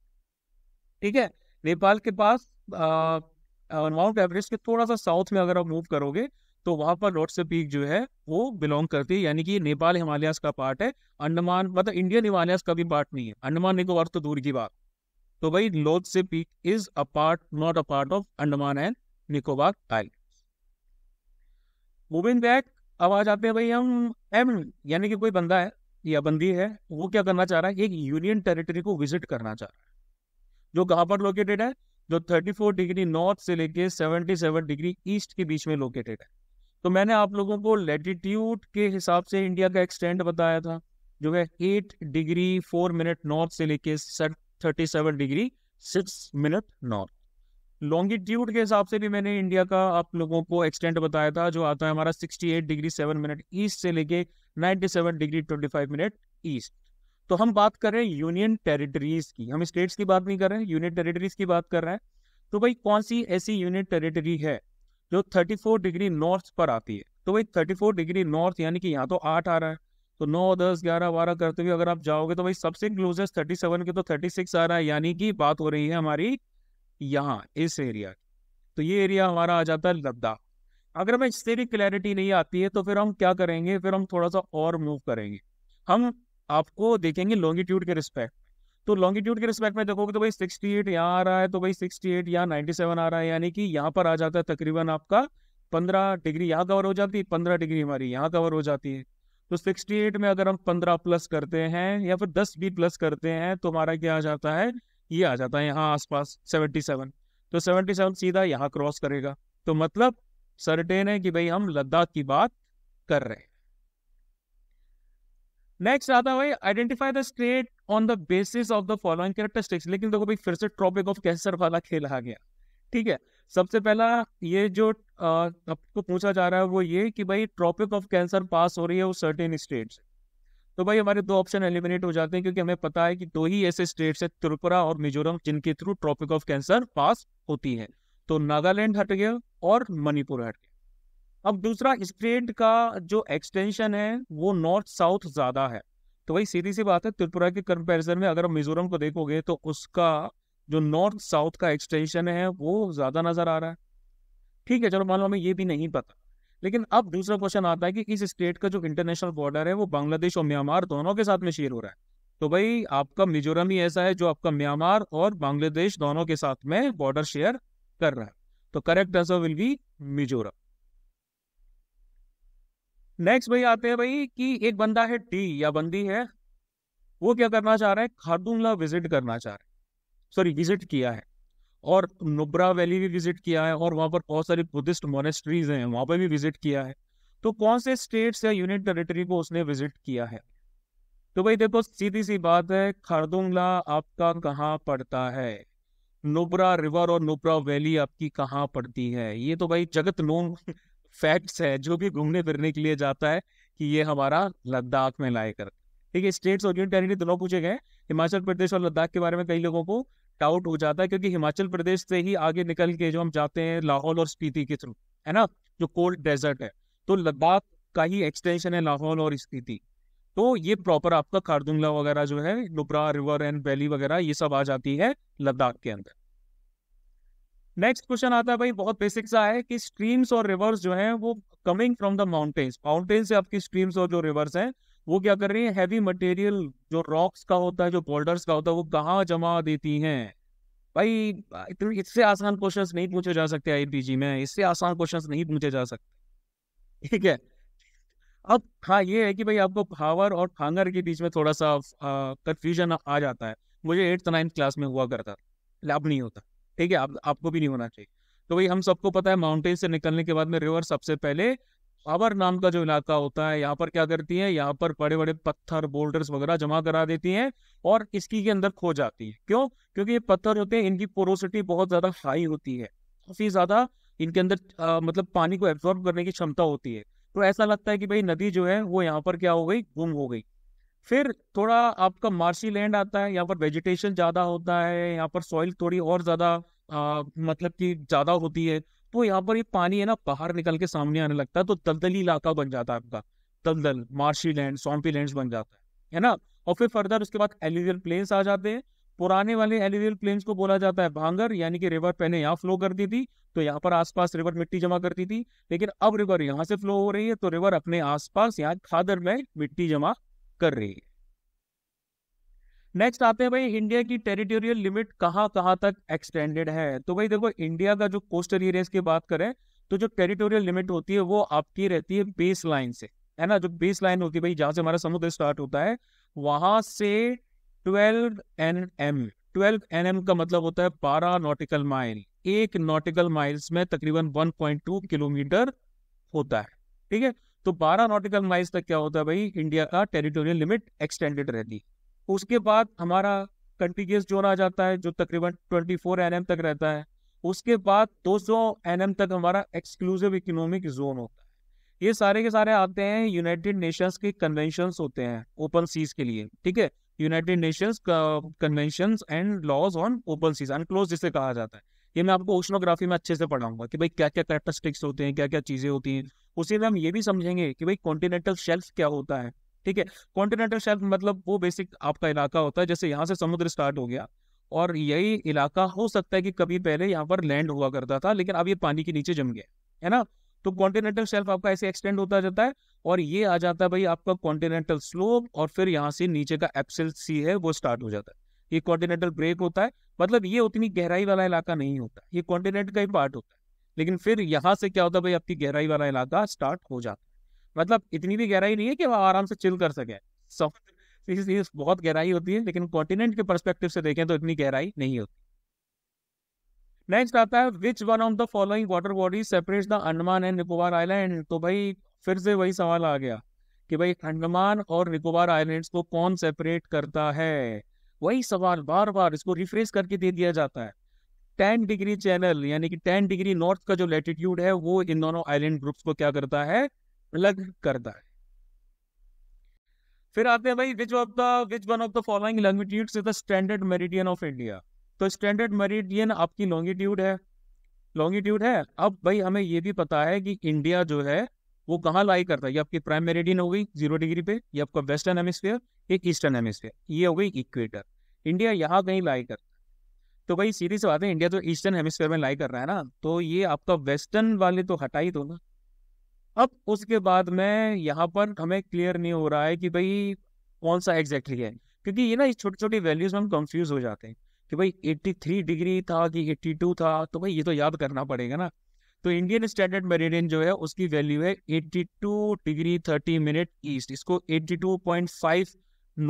ठीक है नेपाल के पास माउंट एवरेस्ट के थोड़ा सा साउथ में अगर आप मूव करोगे तो वहाँ पर नॉर्थ से पीक जो है वो बिलोंग करती है यानी कि नेपाल हिमालयास का पार्ट है अंडमान मतलब इंडियन हिमालय का भी पार्ट नहीं है अंडमान निकोबार तो दूर की बात तो भाई Lhotse peak is a part not a part of Andaman and Nicobar island moving back अब आ जाते हैं भाई हम एम यानी कि कोई बंदा है या बंदी है वो क्या करना चाह रहा है एक यूनियन टेरिटरी को विजिट करना चाह रहा है जो कहाँ पर लोकेटेड है जो 34 डिग्री नॉर्थ से लेके 77 डिग्री ईस्ट के बीच में लोकेटेड है तो मैंने आप लोगों को लेटीट्यूड के हिसाब से इंडिया का एक्सटेंड बताया था जो है eight degree four minute north से लेके thirty seven degree six minute north longitude के हिसाब से भी मैंने इंडिया का आप लोगों को एक्सटेंट बताया था जो आता है हमारा sixty eight degree seven minute east से लेके seven degree twenty five minute east तो हम बात कर रहे हैं यूनियन टेरिटरीज की हम स्टेट्स की बात नहीं कर रहे हैं यूनियन टेरिटरीज की बात कर रहे हैं तो भाई कौन सी ऐसी यूनियन टेरिटरी है जो 34 डिग्री नॉर्थ पर आती है तो भाई 34 डिग्री नॉर्थ यानी कि यहाँ तो आठ आ रहा है तो नौ दस ग्यारह बारह करते हुए अगर आप जाओगे तो भाई सबसे क्लोजेस्ट थर्टी सेवन के तो थर्टी सिक्स आ रहा है यानी कि बात हो रही है हमारी यहाँ इस एरिया की तो ये एरिया हमारा आ जाता है लद्दाख अगर हमें इससे भी क्लैरिटी नहीं आती है तो फिर हम क्या करेंगे फिर हम थोड़ा सा और मूव करेंगे हम आपको देखेंगे लॉन्गिट्यूड के रिस्पेक्ट तो लॉन्गिट्यूड के रिस्पेक्ट में देखोगे तो भाई सिक्सटी एट यहाँ आ रहा है तो भाई सिक्सटी एट यहाँ नाइन्टी आ रहा है यानी कि यहाँ पर आ जाता है तकरीबन आपका पंद्रह डिग्री यहाँ कवर हो जाती है पंद्रह डिग्री हमारी यहाँ कवर हो जाती है तो सिक्सटी एट में अगर हम पंद्रह प्लस करते हैं या फिर दस भी प्लस करते हैं तो हमारा क्या आ जाता है ये आ जाता है यहाँ आसपास सेवन तो सेवन सीधा यहाँ क्रॉस करेगा तो मतलब सर्टेन है कि भाई हम लद्दाख की बात कर रहे हैं नेक्स्ट आता है identify the state on the basis of the following characteristics लेकिन देखो भाई फिर से ट्रॉपिक ऑफ कैंसर वाला खेल आ गया ठीक है सबसे पहला ये जो आपको पूछा जा रहा है वो ये कि भाई ट्रॉपिक ऑफ कैंसर पास हो रही है वो सर्टेन स्टेट तो भाई हमारे दो ऑप्शन एलिमिनेट हो जाते हैं क्योंकि हमें पता है कि दो ही ऐसे स्टेट्स है त्रिपुरा और मिजोरम जिनके थ्रू ट्रॉपिक ऑफ कैंसर पास होती है तो नागालैंड हट गया और मणिपुर हट गया अब दूसरा स्टेट का जो एक्सटेंशन है वो नॉर्थ साउथ ज़्यादा है तो भाई सीधी सी बात है त्रिपुरा के कंपेरिजन में अगर आप मिजोरम को देखोगे तो उसका जो नॉर्थ साउथ का एक्सटेंशन है वो ज़्यादा नज़र आ रहा है ठीक है चलो मान लो हमें ये भी नहीं पता लेकिन अब दूसरा क्वेश्चन आता है कि इस स्टेट का जो इंटरनेशनल बॉर्डर है वो बांग्लादेश और म्यांमार दोनों के साथ में शेयर हो रहा है तो भाई आपका मिजोरम ही ऐसा है जो आपका म्यांमार और बांग्लादेश दोनों के साथ में बॉर्डर शेयर कर रहा है तो correct answer will be Mizoram next भाई आते हैं भाई कि एक बंदा है टी या बंदी है वो क्या करना चाह रहा है खारदुंगला विजिट करना चाह रहा है सॉरी विजिट किया है और नुब्रा वैली भी विजिट किया है और वहाँ पर बहुत सारी बुद्धिस्ट मोनेस्ट्रीज हैं वहाँ पर भी विजिट किया है तो कौन से स्टेट्स या यूनियन टेरिटरी को उसने विजिट किया है तो भाई देखो सीधी सी बात है खारदुंगला आपका कहाँ पड़ता है नुब्रा रिवर और नुब्रा वैली आपकी कहाँ पड़ती है ये तो भाई जगत नोम फैक्ट्स है जो भी घूमने फिरने के लिए जाता है कि ये हमारा लद्दाख में लाए कर ठीक है स्टेट्स और यूनियन टेरिटरी दोनों पूछे गए हिमाचल प्रदेश और लद्दाख के बारे में कई लोगों को डाउट हो जाता है क्योंकि हिमाचल प्रदेश से ही आगे निकल के जो हम जाते हैं लाहौल और स्पीति के थ्रू है ना जो कोल्ड डेजर्ट है तो लद्दाख का ही एक्सटेंशन है लाहौल और स्पीति तो ये प्रॉपर आपका खारदुंगला वगैरह जो है लुब्रा रिवर एंड वैली वगैरह ये सब आ जाती है लद्दाख के अंदर नेक्स्ट क्वेश्चन आता है भाई बहुत बेसिक सा है कि स्ट्रीम्स और रिवर्स जो है वो coming from the mountains mountain से आपकी स्ट्रीम्स और जो रिवर्स हैं वो क्या कर रही है हैवी मटेरियल जो रॉक्स का होता है जो बोल्डर्स का होता है वो कहाँ जमा देती हैं भाई इतने इससे आसान क्वेश्चन नहीं पूछे जा सकते आई में इससे आसान क्वेश्चन नहीं पूछे जा सकते ठीक है अब हाँ ये है कि भाई आपको भावर और फांगर के बीच में थोड़ा सा कंफ्यूजन आ जाता है मुझे एट्थ नाइन्थ क्लास में हुआ करता अब नहीं होता ठीक है आप, आपको भी नहीं होना चाहिए तो भाई हम सबको पता है माउंटेन से निकलने के बाद में रिवर सबसे पहले पावर नाम का जो इलाका होता है यहाँ पर क्या करती है यहाँ पर बड़े बड़े पत्थर बोल्डर्स वगैरह जमा करा देती हैं और इसकी के अंदर खो जाती है क्यों क्योंकि ये पत्थर होते हैं इनकी पोरोसिटी बहुत ज़्यादा हाई होती है काफ़ी ज़्यादा इनके अंदर आ, मतलब पानी को एब्जॉर्ब करने की क्षमता होती है तो ऐसा लगता है कि भाई नदी जो है वो यहाँ पर क्या हो गई गुम हो गई फिर थोड़ा आपका मार्शी लैंड आता है यहाँ पर वेजिटेशन ज़्यादा होता है यहाँ पर सॉइल थोड़ी और ज़्यादा मतलब कि ज़्यादा होती है तो यहाँ पर ये यह पानी है ना बाहर निकल के सामने आने लगता है तो दलदली इलाका बन जाता है आपका दलदल मार्शी लैंड सॉम्पी लैंड बन जाता है है ना और फिर फर्दर उसके बाद एलिवियल प्लेन्स आ जाते हैं पुराने वाले एलिवियल प्लेन्स को बोला जाता है भांगर यानी कि रिवर पहले यहाँ फ्लो करती थी तो यहाँ पर आसपास रिवर मिट्टी जमा करती थी लेकिन अब रिवर यहाँ से फ्लो हो रही है तो रिवर अपने आसपास यहाँ खादर में मिट्टी जमा कर रही है नेक्स्ट आते हैं भाई इंडिया की टेरिटोरियल लिमिट कहाँ कहाँ तक एक्सटेंडेड है तो भाई देखो इंडिया का जो कोस्टल एरियाज की बात करें तो जो टेरिटोरियल लिमिट होती है वो आपकी रहती है बेस लाइन से है ना जो बेस लाइन होती है भाई जहाँ से हमारा समुद्र स्टार्ट होता है वहां से twelve N M twelve N M का मतलब होता है बारह नॉटिकल माइल एक नॉटिकल माइल्स में तकरीबन वन पॉइंट टू किलोमीटर होता है ठीक है तो 12 नॉटिकल माइल्स तक क्या होता है भाई इंडिया का टेरिटोरियल लिमिट एक्सटेंडेड रहती है उसके बाद हमारा कंटिगियस जोन आ जाता है जो तकरीबन 24 एम तक रहता है उसके बाद 200 एम तक हमारा एक्सक्लूसिव इकोनॉमिक जोन होता है ये सारे के सारे आते हैं यूनाइटेड नेशंस के कन्वेंशन होते हैं ओपन सीज के लिए ठीक है United Nations convention and laws on open seas UNCLOS जिसे कहा जाता है ये मैं आपको ओशनोग्राफी में अच्छे से पढ़ाऊंगा कि भाई क्या क्या करेक्टरिस्टिक्स होते हैं क्या क्या चीज़ें होती हैं उसी में हम ये भी समझेंगे कि भाई कॉन्टिनेंटल शेल्फ क्या होता है ठीक है कॉन्टिनेंटल शेल्फ मतलब वो बेसिक आपका इलाका होता है जैसे यहाँ से समुद्र स्टार्ट हो गया और यही इलाका हो सकता है कि कभी पहले यहाँ पर लैंड हुआ करता था लेकिन अब ये पानी के नीचे जम गया है ना तो कॉन्टिनेंटल शेल्फ आपका ऐसे एक्सटेंड होता जाता है और ये आ जाता है भाई आपका कॉन्टिनेंटल स्लोप और फिर यहाँ से नीचे का एप्सल सी है वो स्टार्ट हो जाता है ये कॉन्टिनेंटल ब्रेक होता है मतलब ये उतनी गहराई वाला इलाका नहीं होता ये कॉन्टिनेंट का ही पार्ट होता है लेकिन फिर यहाँ से क्या होता है भाई आपकी गहराई वाला इलाका स्टार्ट हो जाता है मतलब इतनी भी गहराई नहीं है कि वह आराम से चिल कर सके समुद्र बहुत गहराई होती है लेकिन कॉन्टिनेंट के परस्पेक्टिव से देखें तो इतनी गहराई नहीं होती नेक्स्ट आता है which one of the following water body separate the Andaman and Nicobar island तो भाई फिर से वही सवाल आ गया कि भाई अंडमान और निकोबार आइलैंड्स को कौन सेपरेट करता है वही सवाल बार बार इसको रिफ्रेश करके दे दिया जाता है टेन डिग्री चैनल यानी कि टेन डिग्री नॉर्थ का जो लेटिट्यूड है वो इन दोनों आइलैंड ग्रुप्स को क्या करता है अलग करता है फिर आते हैं भाई which of the which one of the following longitude is the standard meridian of India तो स्टैंडर्ड मेरिडियन आपकी लॉन्गिट्यूड है लॉन्गिट्यूड है अब भाई हमें ये भी पता है कि इंडिया जो है वो कहाँ लाई करता है ये आपकी प्राइम मेरिडियन हो गई जीरो डिग्री पे ये आपका वेस्टर्न हेमिस्फेयर एक ईस्टर्न हेमिस्फेयर ये हो गई इक्वेटर इंडिया यहाँ कहीं लाई करता तो भाई सीधी से बात है इंडिया तो ईस्टर्न हेमिस्फेयर में लाई कर रहा है ना तो ये आपका वेस्टर्न वाले तो हटा ही दो ना अब उसके बाद में यहाँ पर हमें क्लियर नहीं हो रहा है कि भाई कौन सा एग्जैक्टली है क्योंकि ये ना इस छोटी छोटी वैल्यूज में हम कंफ्यूज हो जाते हैं कि भाई 83 डिग्री था कि 82 था तो भाई ये तो याद करना पड़ेगा ना तो इंडियन स्टैंडर्ड मेरेडियन जो है उसकी वैल्यू है 82 डिग्री 30 मिनट ईस्ट इसको 82.5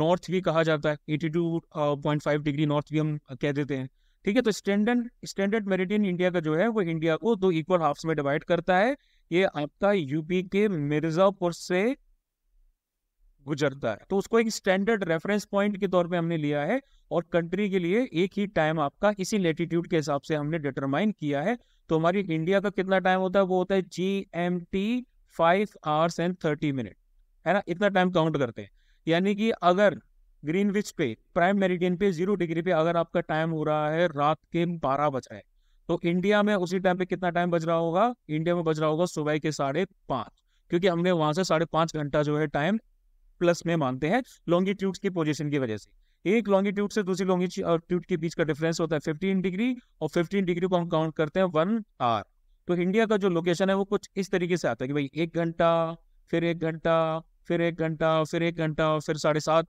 नॉर्थ भी कहा जाता है 82.5 डिग्री नॉर्थ भी हम कह देते हैं ठीक है तो स्टैंडर्ड स्टैंडर्ड मेरेडियन इंडिया का जो है वो इंडिया को दो इक्वल हाफ्स में डिवाइड करता है ये आपका यूपी के मिर्जापुर से गुजरता है तो उसको एक स्टैंडर्ड रेफरेंस पॉइंट के तौर पे हमने लिया है और कंट्री के लिए एक ही टाइम आपका इसी लेटीट्यूड के हिसाब से हमने डिटरमाइन किया है तो हमारी इंडिया का कितना टाइम होता है वो होता है G M T five hours and thirty minute है ना इतना टाइम काउंट करते हैं यानी कि अगर ग्रीन विच पे प्राइम मेरिडियन पे जीरो डिग्री पे अगर आपका टाइम हो रहा है रात के बारह बज रहे तो इंडिया में उसी टाइम पे कितना टाइम बज रहा होगा इंडिया में बज रहा होगा सुबह के साढ़े पाँच क्योंकि हमने वहां से साढ़े पाँच घंटा जो है टाइम प्लस में मानते हैं लॉन्गिट्यूड की पोजिशन की वजह से एक लॉन्गिट्यूड से दूसरी लॉन्गिट्यूड के बीच का डिफरेंस होता है फिफ्टीन डिग्री और फिफ्टीन डिग्री को हम काउंट करते हैं वन आर तो इंडिया का जो लोकेशन है वो कुछ इस तरीके से आता है कि भाई एक घंटा फिर एक घंटा फिर एक घंटा फिर एक घंटा फिर साढ़े सात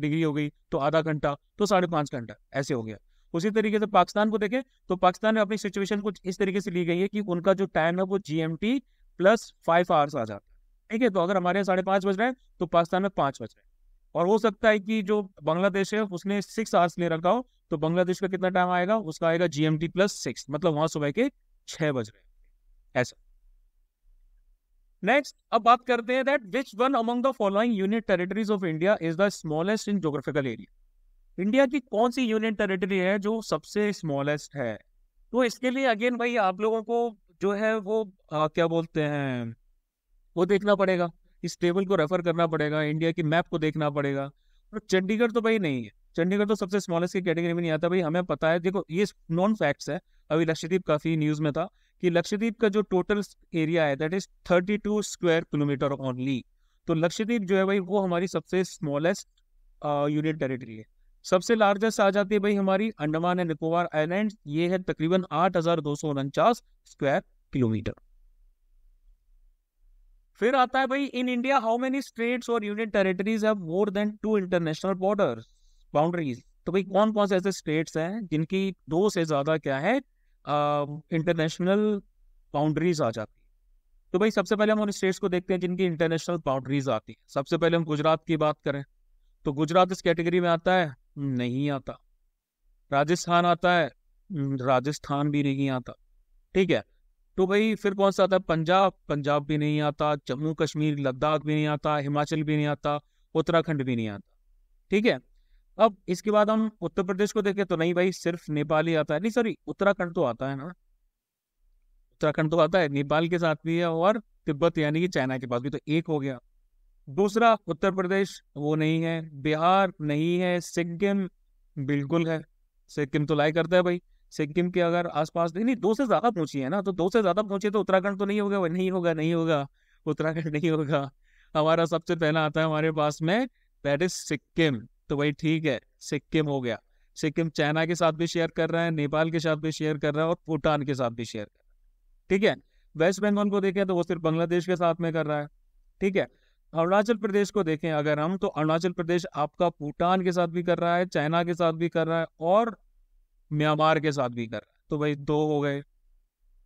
डिग्री हो गई तो आधा घंटा तो साढ़े पाँच घंटा ऐसे हो गया उसी तरीके से पाकिस्तान को देखें तो पाकिस्तान में अपनी सिचुएशन कुछ इस तरीके से ली गई है कि उनका जो टाइम है वो जी प्लस फाइव आवर्स आ जाता है ठीक है तो अगर हमारे यहाँ साढ़े पाँच बज रहे हैं तो पाकिस्तान में पाँच बज रहे हैं और हो सकता है कि जो बांग्लादेश है उसने सिक्स आवर्स ले रखा हो तो बांग्लादेश का कितना टाइम आएगा उसका आएगा जीएमटी प्लस सिक्स मतलब वहां सुबह के छह बज रहे ऐसा नेक्स्ट अब बात करते हैं that which one among the following union territories of India is the smallest in geographical area India की कौन सी यूनियन टेरिटरी है जो सबसे स्मॉलेस्ट है तो इसके लिए अगेन भाई आप लोगों को जो है वो आ, क्या बोलते हैं वो देखना पड़ेगा इस टेबल को रेफर करना पड़ेगा इंडिया की मैप को देखना पड़ेगा और चंडीगढ़ तो भाई नहीं है चंडीगढ़ तो सबसे स्मॉलेस्ट की कैटेगरी में नहीं आता भाई हमें पता है देखो ये नॉन फैक्ट्स है अभी लक्षद्वीप काफ़ी न्यूज़ में था कि लक्षद्वीप का जो टोटल एरिया है that is thirty two square kilometre only तो लक्षद्वीप जो है भाई वो हमारी सबसे स्मॉलेस्ट यूनियन टेरिटरी है सबसे लार्जेस्ट आ जाती है भाई हमारी अंडमान एंड निकोबार आइलैंड ये है तकरीबन आठ हजार दो सौ उनचास स्क्वायर किलोमीटर फिर आता है भाई in India how many states और union territories have more than two international border boundaries तो भाई कौन कौन से ऐसे स्टेट्स हैं जिनकी दो से ज्यादा क्या है इंटरनेशनल uh, बाउंड्रीज आ जाती है तो भाई सबसे पहले हम उन स्टेट्स को देखते हैं जिनकी इंटरनेशनल बाउंड्रीज आती है सबसे पहले हम गुजरात की बात करें तो गुजरात इस कैटेगरी में आता है नहीं आता राजस्थान आता है हम्म, राजस्थान भी नहीं आता ठीक है तो भाई फिर कौन सा आता है पंजाब पंजाब भी नहीं आता जम्मू कश्मीर लद्दाख भी नहीं आता हिमाचल भी नहीं आता उत्तराखंड भी नहीं आता ठीक है अब इसके बाद हम उत्तर प्रदेश को देखें तो नहीं भाई सिर्फ नेपाल ही आता है नहीं सॉरी उत्तराखंड तो आता है ना उत्तराखंड तो आता है नेपाल के साथ भी है और तिब्बत यानी कि चाइना के पास भी तो एक हो गया दूसरा उत्तर प्रदेश वो नहीं है बिहार नहीं है सिक्किम बिल्कुल है सिक्किम तो लाई करता है भाई सिक्किम के अगर आसपास नहीं नहीं दो से ज्यादा पहुंची है ना तो दो से ज्यादा पहुंची तो उत्तराखंड तो नहीं होगा नहीं होगा नहीं होगा उत्तराखंड नहीं होगा हमारा सबसे पहला आता है हमारे पास में दैट इज सिक्किम तो भाई ठीक है सिक्किम हो गया सिक्किम चाइना के साथ भी शेयर कर रहा है नेपाल के साथ भी शेयर कर रहा है और भूटान के साथ भी शेयर कर रहा है ठीक है वेस्ट बंगाल को देखें तो वो सिर्फ बांग्लादेश के साथ में कर रहा है ठीक है अरुणाचल प्रदेश को देखें अगर हम तो अरुणाचल प्रदेश आपका भूटान के साथ भी कर रहा है चाइना के साथ भी कर रहा है और म्यांमार के साथ भी कर रहा है तो भाई दो हो गए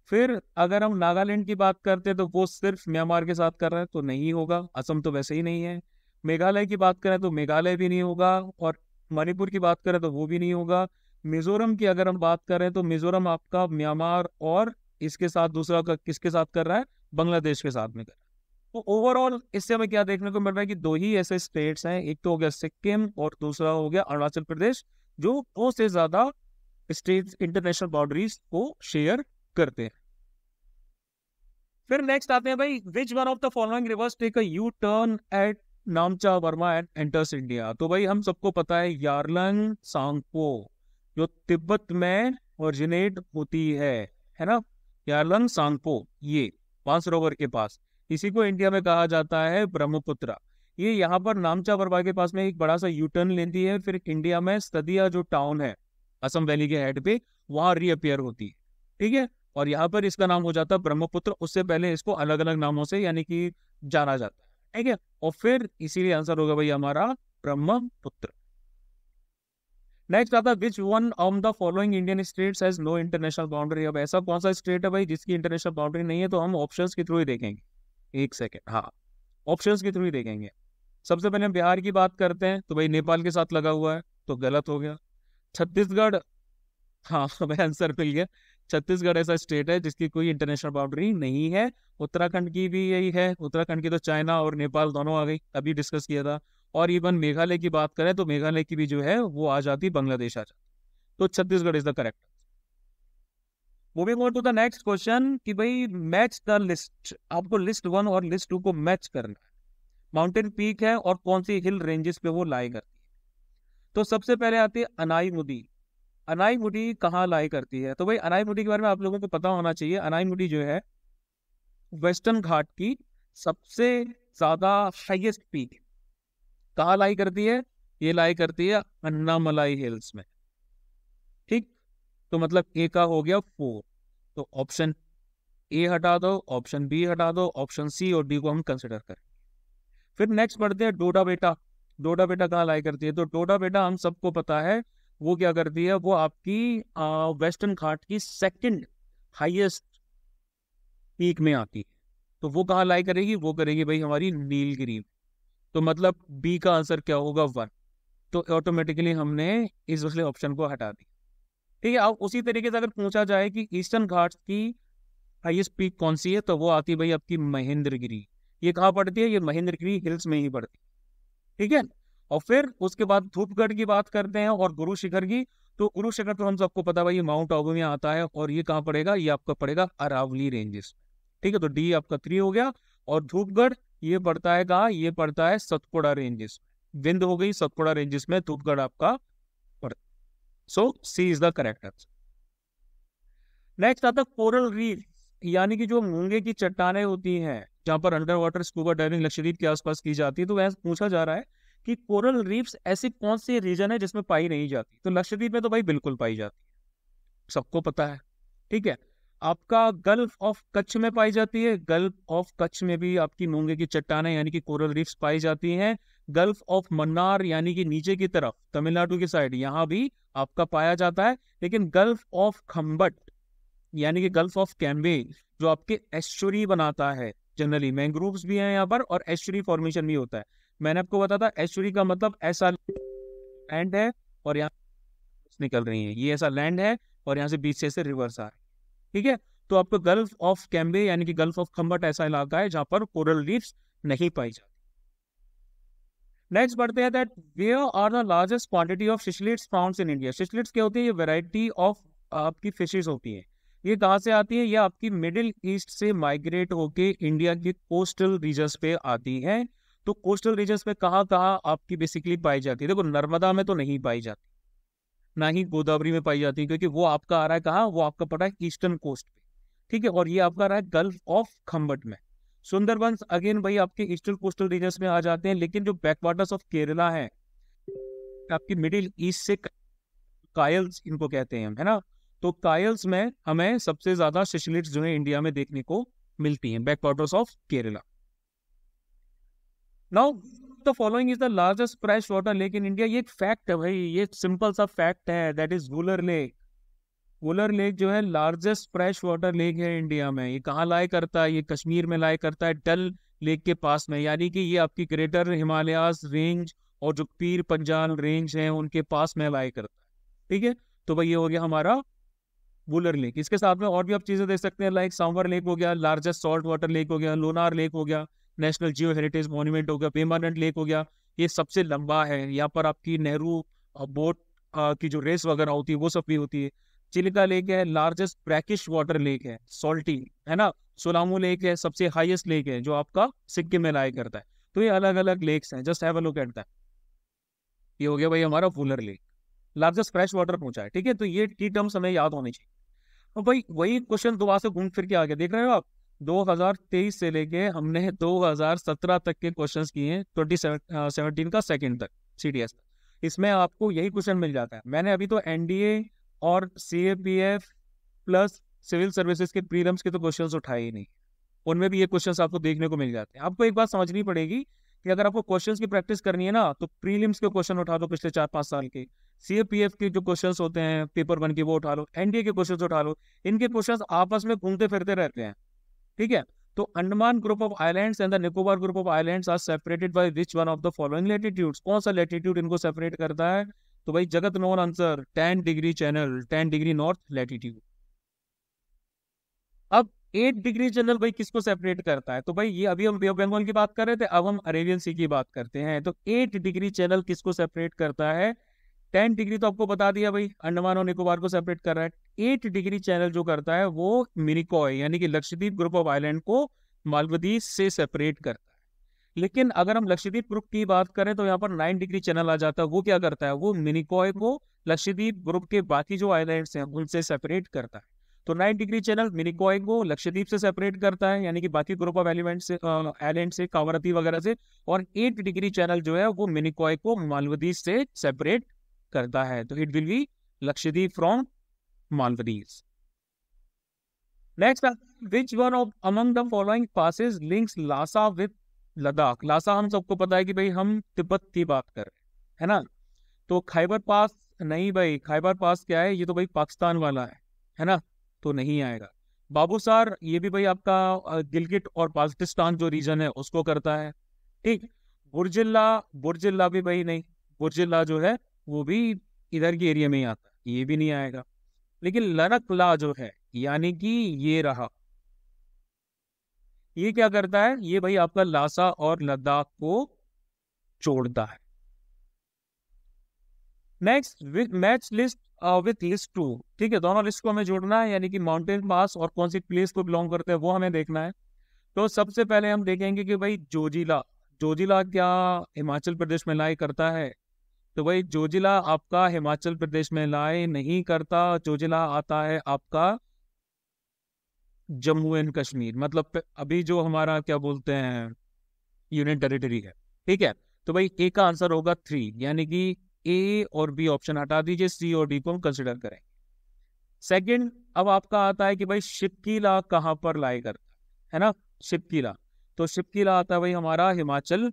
फिर अगर हम नागालैंड की बात करते हैं तो वो सिर्फ म्यांमार के साथ कर रहा है तो नहीं होगा असम तो वैसे ही नहीं है मेघालय की बात करें तो मेघालय भी नहीं होगा और मणिपुर की बात करें तो वो भी नहीं होगा मिजोरम की अगर हम बात करें तो मिजोरम आपका म्यांमार और इसके साथ दूसरा का किसके साथ कर रहा है बांग्लादेश के साथ में कर रहा है तो ओवरऑल इससे हमें क्या देखने को मिल रहा है कि दो ही ऐसे स्टेट्स हैं एक तो हो गया सिक्किम और दूसरा हो गया अरुणाचल प्रदेश जो दो से ज्यादा स्टेट इंटरनेशनल बाउंड्रीज को शेयर करते हैं फिर नेक्स्ट आते हैं भाई which one of the following rivers take a U turn at Namcha वर्मा एंड एंटर्स इंडिया तो भाई हम सबको पता है यारलंग सांगपो जो तिब्बत में ओरिजिनेट होती है है ना यारलंग सांगपो ये मानसरोवर के पास इसी को इंडिया में कहा जाता है ब्रह्मपुत्र ये यहाँ पर नामचा वर्मा के पास में एक बड़ा सा यू टर्न लेती है फिर इंडिया में सदिया जो टाउन है असम वैली के हेड पे वहां रीअपियर होती है ठीक है और यहाँ पर इसका नाम हो जाता है ब्रह्मपुत्र उससे पहले इसको अलग अलग नामों से यानी कि जाना जाता है ठीक है और फिर इसीलिए आंसर होगा भाई हमारा ब्रह्मपुत्र नेक्स्ट आता which one of the following Indian state has no international boundary अब ऐसा कौन सा स्टेट है भाई जिसकी इंटरनेशनल बाउंड्री नहीं है तो हम ऑप्शन के थ्रू ही देखेंगे एक सेकेंड हाँ ऑप्शन के थ्रू ही देखेंगे सबसे पहले हम बिहार की बात करते हैं तो भाई नेपाल के साथ लगा हुआ है तो गलत हो गया छत्तीसगढ़ हाँ हमें आंसर मिल गया छत्तीसगढ़ ऐसा स्टेट है जिसकी कोई इंटरनेशनल बाउंड्री नहीं है उत्तराखंड की भी यही है उत्तराखंड की तो चाइना और नेपाल दोनों आ गई अभी डिस्कस किया था और इवन मेघालय की बात करें तो मेघालय की भी जो है वो आ जाती बांग्लादेश आ जाती तो Chhattisgarh is the correct moving on to the next question कि भाई मैच द लिस्ट आपको लिस्ट वन और लिस्ट टू को मैच करना है माउंटेन पीक है और कौन सी हिल रेंजेस पे वो लाएगा तो सबसे पहले आती है अनाई मुडी अनाई मुडी कहाँ लाई करती है तो भाई अनाई मुडी के बारे में आप लोगों को पता होना चाहिए अनाई मुडी जो है वेस्टर्न घाट की सबसे ज्यादा हाइएस्ट पीक कहाँ लाई करती है ये लाई करती है अन्नामलाई हिल्स में ठीक तो मतलब ए का हो गया फोर तो ऑप्शन ए हटा दो ऑप्शन बी हटा दो ऑप्शन सी और डी को हम कंसिडर करें फिर नेक्स्ट बढ़ते हैं डोडा बेटा डोडा बेटा कहाँ लाई करती है तो डोडा बेटा हम सबको पता है वो क्या करती है वो आपकी आ, वेस्टर्न घाट की सेकंड हाईएस्ट पीक में आती है तो वो कहाँ लाई करेगी वो करेगी भाई हमारी नीलगिरी तो मतलब बी का आंसर क्या होगा वन तो ऑटोमेटिकली हमने इस वाले ऑप्शन को हटा दिया ठीक है अब उसी तरीके से अगर पूछा जाए कि ईस्टर्न घाट की हाइएस्ट पीक कौन सी है तो वो आती है भाई आपकी महेंद्रगिरी ये कहाँ पड़ती है ये महेंद्रगिरी हिल्स में ही पड़ती है ठीक है और फिर उसके बाद धूपगढ़ की बात करते हैं और गुरु शिखर की तो गुरु शिखर तो हम सबको पता भाई माउंट आबू में आता है और ये कहाँ पड़ेगा ये आपका पड़ेगा अरावली रेंजेस ठीक है तो डी आपका थ्री हो गया और धूपगढ़ ये पड़ता है कहा ये पड़ता है सतपुड़ा रेंजेस विंद हो गई सतपुड़ा रेंजेस में धूपगढ़ आपका पड़ता so C is the correct answer next आता कोरल रीफ यानी कि जो मूंगे की चट्टाने होती हैं जहाँ पर under water scuba diving Lakshadweep के आसपास की जाती है तो वह पूछा जा रहा है कि कोरल रीफ्स ऐसे कौन से रीजन है जिसमें पाई नहीं जाती तो लक्षद्वीप में तो भाई बिल्कुल पाई जाती है सबको पता है ठीक है आपका गल्फ ऑफ कच्छ में पाई जाती है गल्फ ऑफ कच्छ में भी आपकी मूंगे की चट्टाने यानी कि कोरल रीफ्स पाई जाती हैं गल्फ ऑफ मन्नार यानी कि नीचे की तरफ तमिलनाडु की साइड यहाँ भी आपका पाया जाता है लेकिन गल्फ ऑफ खम्बट यानी कि गल्फ ऑफ कैम्बे जो आपके एस्चुरी बनाता है जनरली मैंग्रोव्स भी हैं यहाँ पर और एस्चुरी फॉर्मेशन भी होता है मैंने आपको बताया था एस्चुरी का मतलब ऐसा लैंड है और यहाँ निकल रही है ये ऐसा लैंड है और यहाँ से बीच से रिवर्स आ रही है ठीक है तो आपको गल्फ ऑफ कैम्बे यानी कि गल्फ ऑफ खम्बट ऐसा इलाका है जहाँ पर कोरल रीफ्स नहीं पाई जाती नेक्स्ट बढ़ते हैं that they are the largest quantity of शिशलिट्स फाउंड इन इंडिया शिशलिट्स क्या होती है ये वेराइटी ऑफ आपकी फिशेज होती है ये कहाँ से आती है ये आपकी मिडिल ईस्ट से माइग्रेट होके इंडिया के कोस्टल रीजन्स पे आती है तो कोस्टल रीजन्स पे कहाँ कहाँ आपकी बेसिकली पाई जाती है देखो नर्मदा में तो नहीं पाई जाती ना ही गोदावरी में पाई जाती है क्योंकि वो आपका आ रहा है कहाँ वो आपका पड़ा है ईस्टर्न कोस्ट पे ठीक है और ये आपका रहा है गल्फ ऑफ खम्बट में सुंदरबंस अगेन भाई आपके ईस्टर्न कोस्टल रीजन में आ जाते हैं लेकिन जो बैकवाटर्स ऑफ केरला है आपकी मिडिल ईस्ट से कायल्स इनको कहते हैं है ना तो कायल्स में हमें सबसे ज्यादा शिशलिट्स जो है इंडिया में देखने को मिलती हैं back waters of Kerala now the following is the largest fresh water lake in India ये एक फैक्ट है भाई ये सिंपल सा फैक्ट है that is Wular lake Wular lake जो है लार्जेस्ट फ्रेश वाटर लेक है इंडिया में ये कहाँ लाए करता है ये कश्मीर में लाए करता है डल लेक के पास में यानी कि ये आपकी ग्रेटर हिमालयाज रेंज और जो पीर पंजाल रेंज है उनके पास में लाए करता है ठीक है तो भाई ये हो गया हमारा वुलर लेक इसके साथ में और भी आप चीज़ें देख सकते हैं लाइक सांवर लेक हो गया लार्जेस्ट सॉल्ट वाटर लेक हो गया लोनार लेक हो गया नेशनल जियो हेरिटेज मॉन्यूमेंट हो गया पेमानेंट लेक हो गया ये सबसे लंबा है यहाँ पर आपकी नेहरू बोट की जो रेस वगैरह होती है वो सब भी होती है चिलिका लेक है लार्जेस्ट ब्रैकिश वाटर लेक है सॉल्टी है ना सोलामू लेक है सबसे हाईएस्ट लेक है जो आपका सिक्किम में लाया करता है तो ये अलग अलग लेक्स हैं just have a look at that ये हो गया भाई हमारा Wular lake largest fresh water पहुंचा है ठीक है तो ये टी टर्म्स हमें याद होने चाहिए और भाई वही क्वेश्चन दोबारा से घूम फिर के आ गया देख रहे हो आप 2023 से लेके हमने 2017 तक के क्वेश्चंस किए हैं ट्वेंटी सेवनटीन का सेकंड तक सीडीएस इसमें आपको यही क्वेश्चन मिल जाता है मैंने अभी तो एनडीए और सी प्लस सिविल सर्विसेज के प्रीलम्स के तो क्वेश्चन उठाए ही नहीं उनमें भी ये क्वेश्चन आपको देखने को मिल जाते हैं आपको एक बात समझनी पड़ेगी कि अगर आपको क्वेश्चन की प्रैक्टिस करनी है ना तो प्रीलिम्स के क्वेश्चन उठा दो पिछले चार पाँच साल के सीएपीएफ के जो क्वेश्चंस होते हैं पेपर वन के वो उठा लो एनडीए के क्वेश्चंस उठा लो इनके क्वेश्चंस आपस में घूमते फिरते रहते हैं ठीक है तो Andaman group of islands and the Nicobar group of islands are separated by which one of the following latitudes कौन सा लेटिट्यूड इनको सेपरेट करता है तो भाई जगत नोन answer ten degree channel ten degree north latitude अब एट डिग्री चैनल भाई किसको सेपरेट करता है तो भाई ये अभी हम बे ऑफ बंगाल की बात कर रहे थे अब हम अरेबियन सी की बात करते हैं तो एट डिग्री चैनल किसको सेपरेट करता है टेन डिग्री तो आपको बता दिया भाई अंडमान और निकोबार को सेपरेट कर रहा है एट डिग्री चैनल जो करता है वो मिनिकॉय यानी कि लक्षद्वीप ग्रुप ऑफ आइलैंड को मालवदीप से सेपरेट करता है लेकिन अगर हम लक्षद्वीप ग्रुप की बात करें तो यहाँ पर नाइन डिग्री चैनल आ जाता है वो क्या करता है वो मिनिकॉय को लक्षद्वीप ग्रुप के बाकी जो आइलैंड हैं उनसे सेपरेट करता है तो नाइन डिग्री चैनल मिनिकॉय को लक्षद्वीप से सेपरेट करता है यानी कि बाकी ग्रुप ऑफ एलिमेंट से आइलैंड से कावरती वगैरह से और एट डिग्री चैनल जो है वो मिनिकॉय को मालवदीप से सेपरेट करता है तो it will be Lakshadweep from Maldives next which one of among the following passes links Lhasa with Ladakh Lhasa हम सबको पता है कि भाई हम तिब्बत की बात कर रहे हैं है ना तो खैबर पास नहीं भाई खैबर पास क्या है ये तो भाई पाकिस्तान वाला है है ना तो नहीं आएगा बाबूसार ये भी भाई आपका गिलगिट और पाकिस्तान जो रीजन है उसको करता है ठीक बुरजिल्ला बुरजिल्ला भी भाई नहीं बुरजिल्ला जो है वो भी इधर के एरिया में ही आता है ये भी नहीं आएगा लेकिन लड़क ला जो है यानी कि ये रहा ये क्या करता है ये भाई आपका लासा और लद्दाख को जोड़ता है next match list with list two ठीक है दोनों लिस्ट को हमें जोड़ना है यानी कि माउंटेन पास और कौन सी प्लेस को बिलोंग करते हैं वो हमें देखना है तो सबसे पहले हम देखेंगे कि भाई जोजिला जोजिला क्या हिमाचल प्रदेश में लाई करता है तो भाई जो जिला आपका हिमाचल प्रदेश में लाए नहीं करता जोजिला आता है आपका जम्मू एंड कश्मीर मतलब अभी जो हमारा क्या बोलते हैं यूनियन टेरिटरी है ठीक है तो भाई ए का आंसर होगा थ्री यानी कि ए और बी ऑप्शन हटा दीजिए सी और डी को हम कंसिडर करें सेकंड अब आपका आता है कि भाई शिपकीला कहाँ पर लाए करता है ना शिपकीला तो शिपकीला आता है भाई हमारा हिमाचल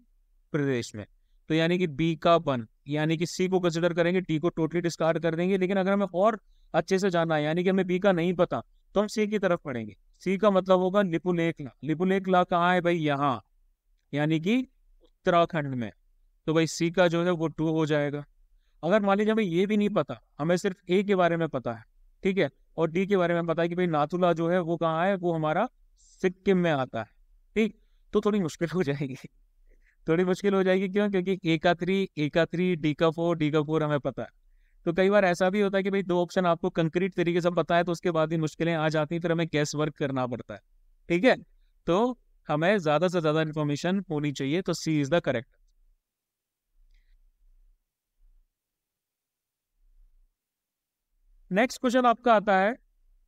प्रदेश में तो यानी कि बी का वन यानी कि सी को कंसिडर करेंगे टी को टोटली डिस्कार्ड कर देंगे लेकिन अगर हमें और अच्छे से जानना है यानी कि हमें बी का नहीं पता तो हम सी की तरफ पढ़ेंगे सी का मतलब होगा लिपुलेखला लिपुलेखला कहाँ है भाई यहाँ यानी कि उत्तराखंड में तो भाई सी का जो है वो टू हो जाएगा अगर मान लीजिए हमें ये भी नहीं पता हमें सिर्फ ए के बारे में पता है ठीक है और डी के बारे में पता है कि भाई नाथुला जो है वो कहाँ है वो हमारा सिक्किम में आता है ठीक तो थोड़ी मुश्किल हो जाएगी थोड़ी मुश्किल हो जाएगी क्यों क्योंकि ए का थ्री ए का थ्री डी का फोर डी का फोर हमें पता है तो कई बार ऐसा भी होता है कि भाई दो ऑप्शन आपको कंक्रीट तरीके से पता है तो उसके बाद भी मुश्किलें आ जाती हैं फिर हमें गैस वर्क करना पड़ता है ठीक है तो हमें ज़्यादा से ज़्यादा इन्फॉर्मेशन होनी चाहिए तो C is the correct next question आपका आता है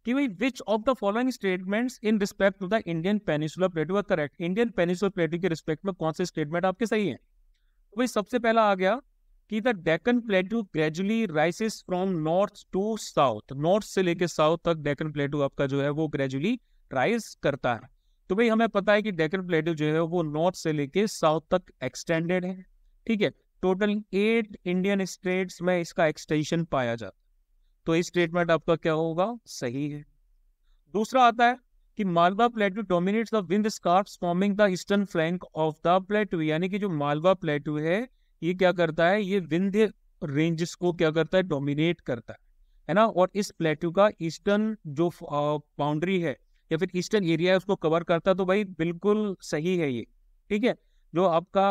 कि भाई which of the following statements in respect to the Indian peninsular plateau are correct Indian peninsular plateau के रिस्पेक्ट में कौन से स्टेटमेंट आपके सही है तो भाई सबसे पहला आ गया कि the Deccan plateau gradually rises from north to south north से लेके साउथ तक डेकन प्लेटू आपका जो है वो ग्रेजुअली राइज करता है तो भाई हमें पता है कि डेकन प्लेटू जो है वो नॉर्थ से लेके साउथ तक एक्सटेंडेड है ठीक है टोटल एट इंडियन स्टेट्स में इसका एक्सटेंशन पाया जाता तो स्टेटमेंट आपका क्या होगा सही है दूसरा आता है कि Malwa plateau dominates the Vindhyas forming the eastern flank of the plateau यानी कि जो मालवा प्लेटू है ये क्या करता है ये विंध्य रेंजेस को क्या करता है डोमिनेट करता है है ना और इस प्लेटू का ईस्टर्न जो बाउंड्री है या फिर ईस्टर्न एरिया है उसको कवर करता है तो भाई बिल्कुल सही है ये ठीक है जो आपका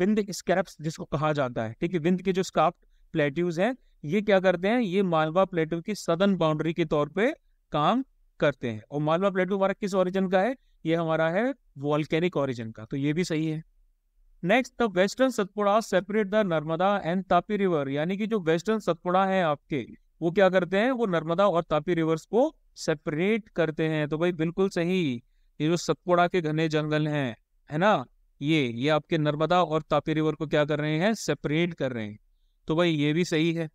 विंध स्कैप्स जिसको कहा जाता है ठीक है विंध के जो स्कार्प प्लेट्यूज हैं ये क्या करते हैं ये मालवा प्लेटू की सदन बाउंड्री के तौर पे काम करते हैं और मालवा प्लेट्यू हमारा किस ओरिजिन का है ये हमारा है वॉल्केनिक ओरिजिन का तो ये भी सही है next the western Satpura separate the Narmada and Tapi river यानी कि जो वेस्टर्न सतपुड़ा है आपके वो क्या करते हैं वो नर्मदा और तापी रिवर्स को सेपरेट करते हैं तो भाई बिल्कुल सही ये जो सतपुड़ा के घने जंगल हैं है ना ये ये आपके नर्मदा और तापी रिवर को क्या कर रहे हैं सेपरेट कर रहे हैं तो भाई ये भी सही है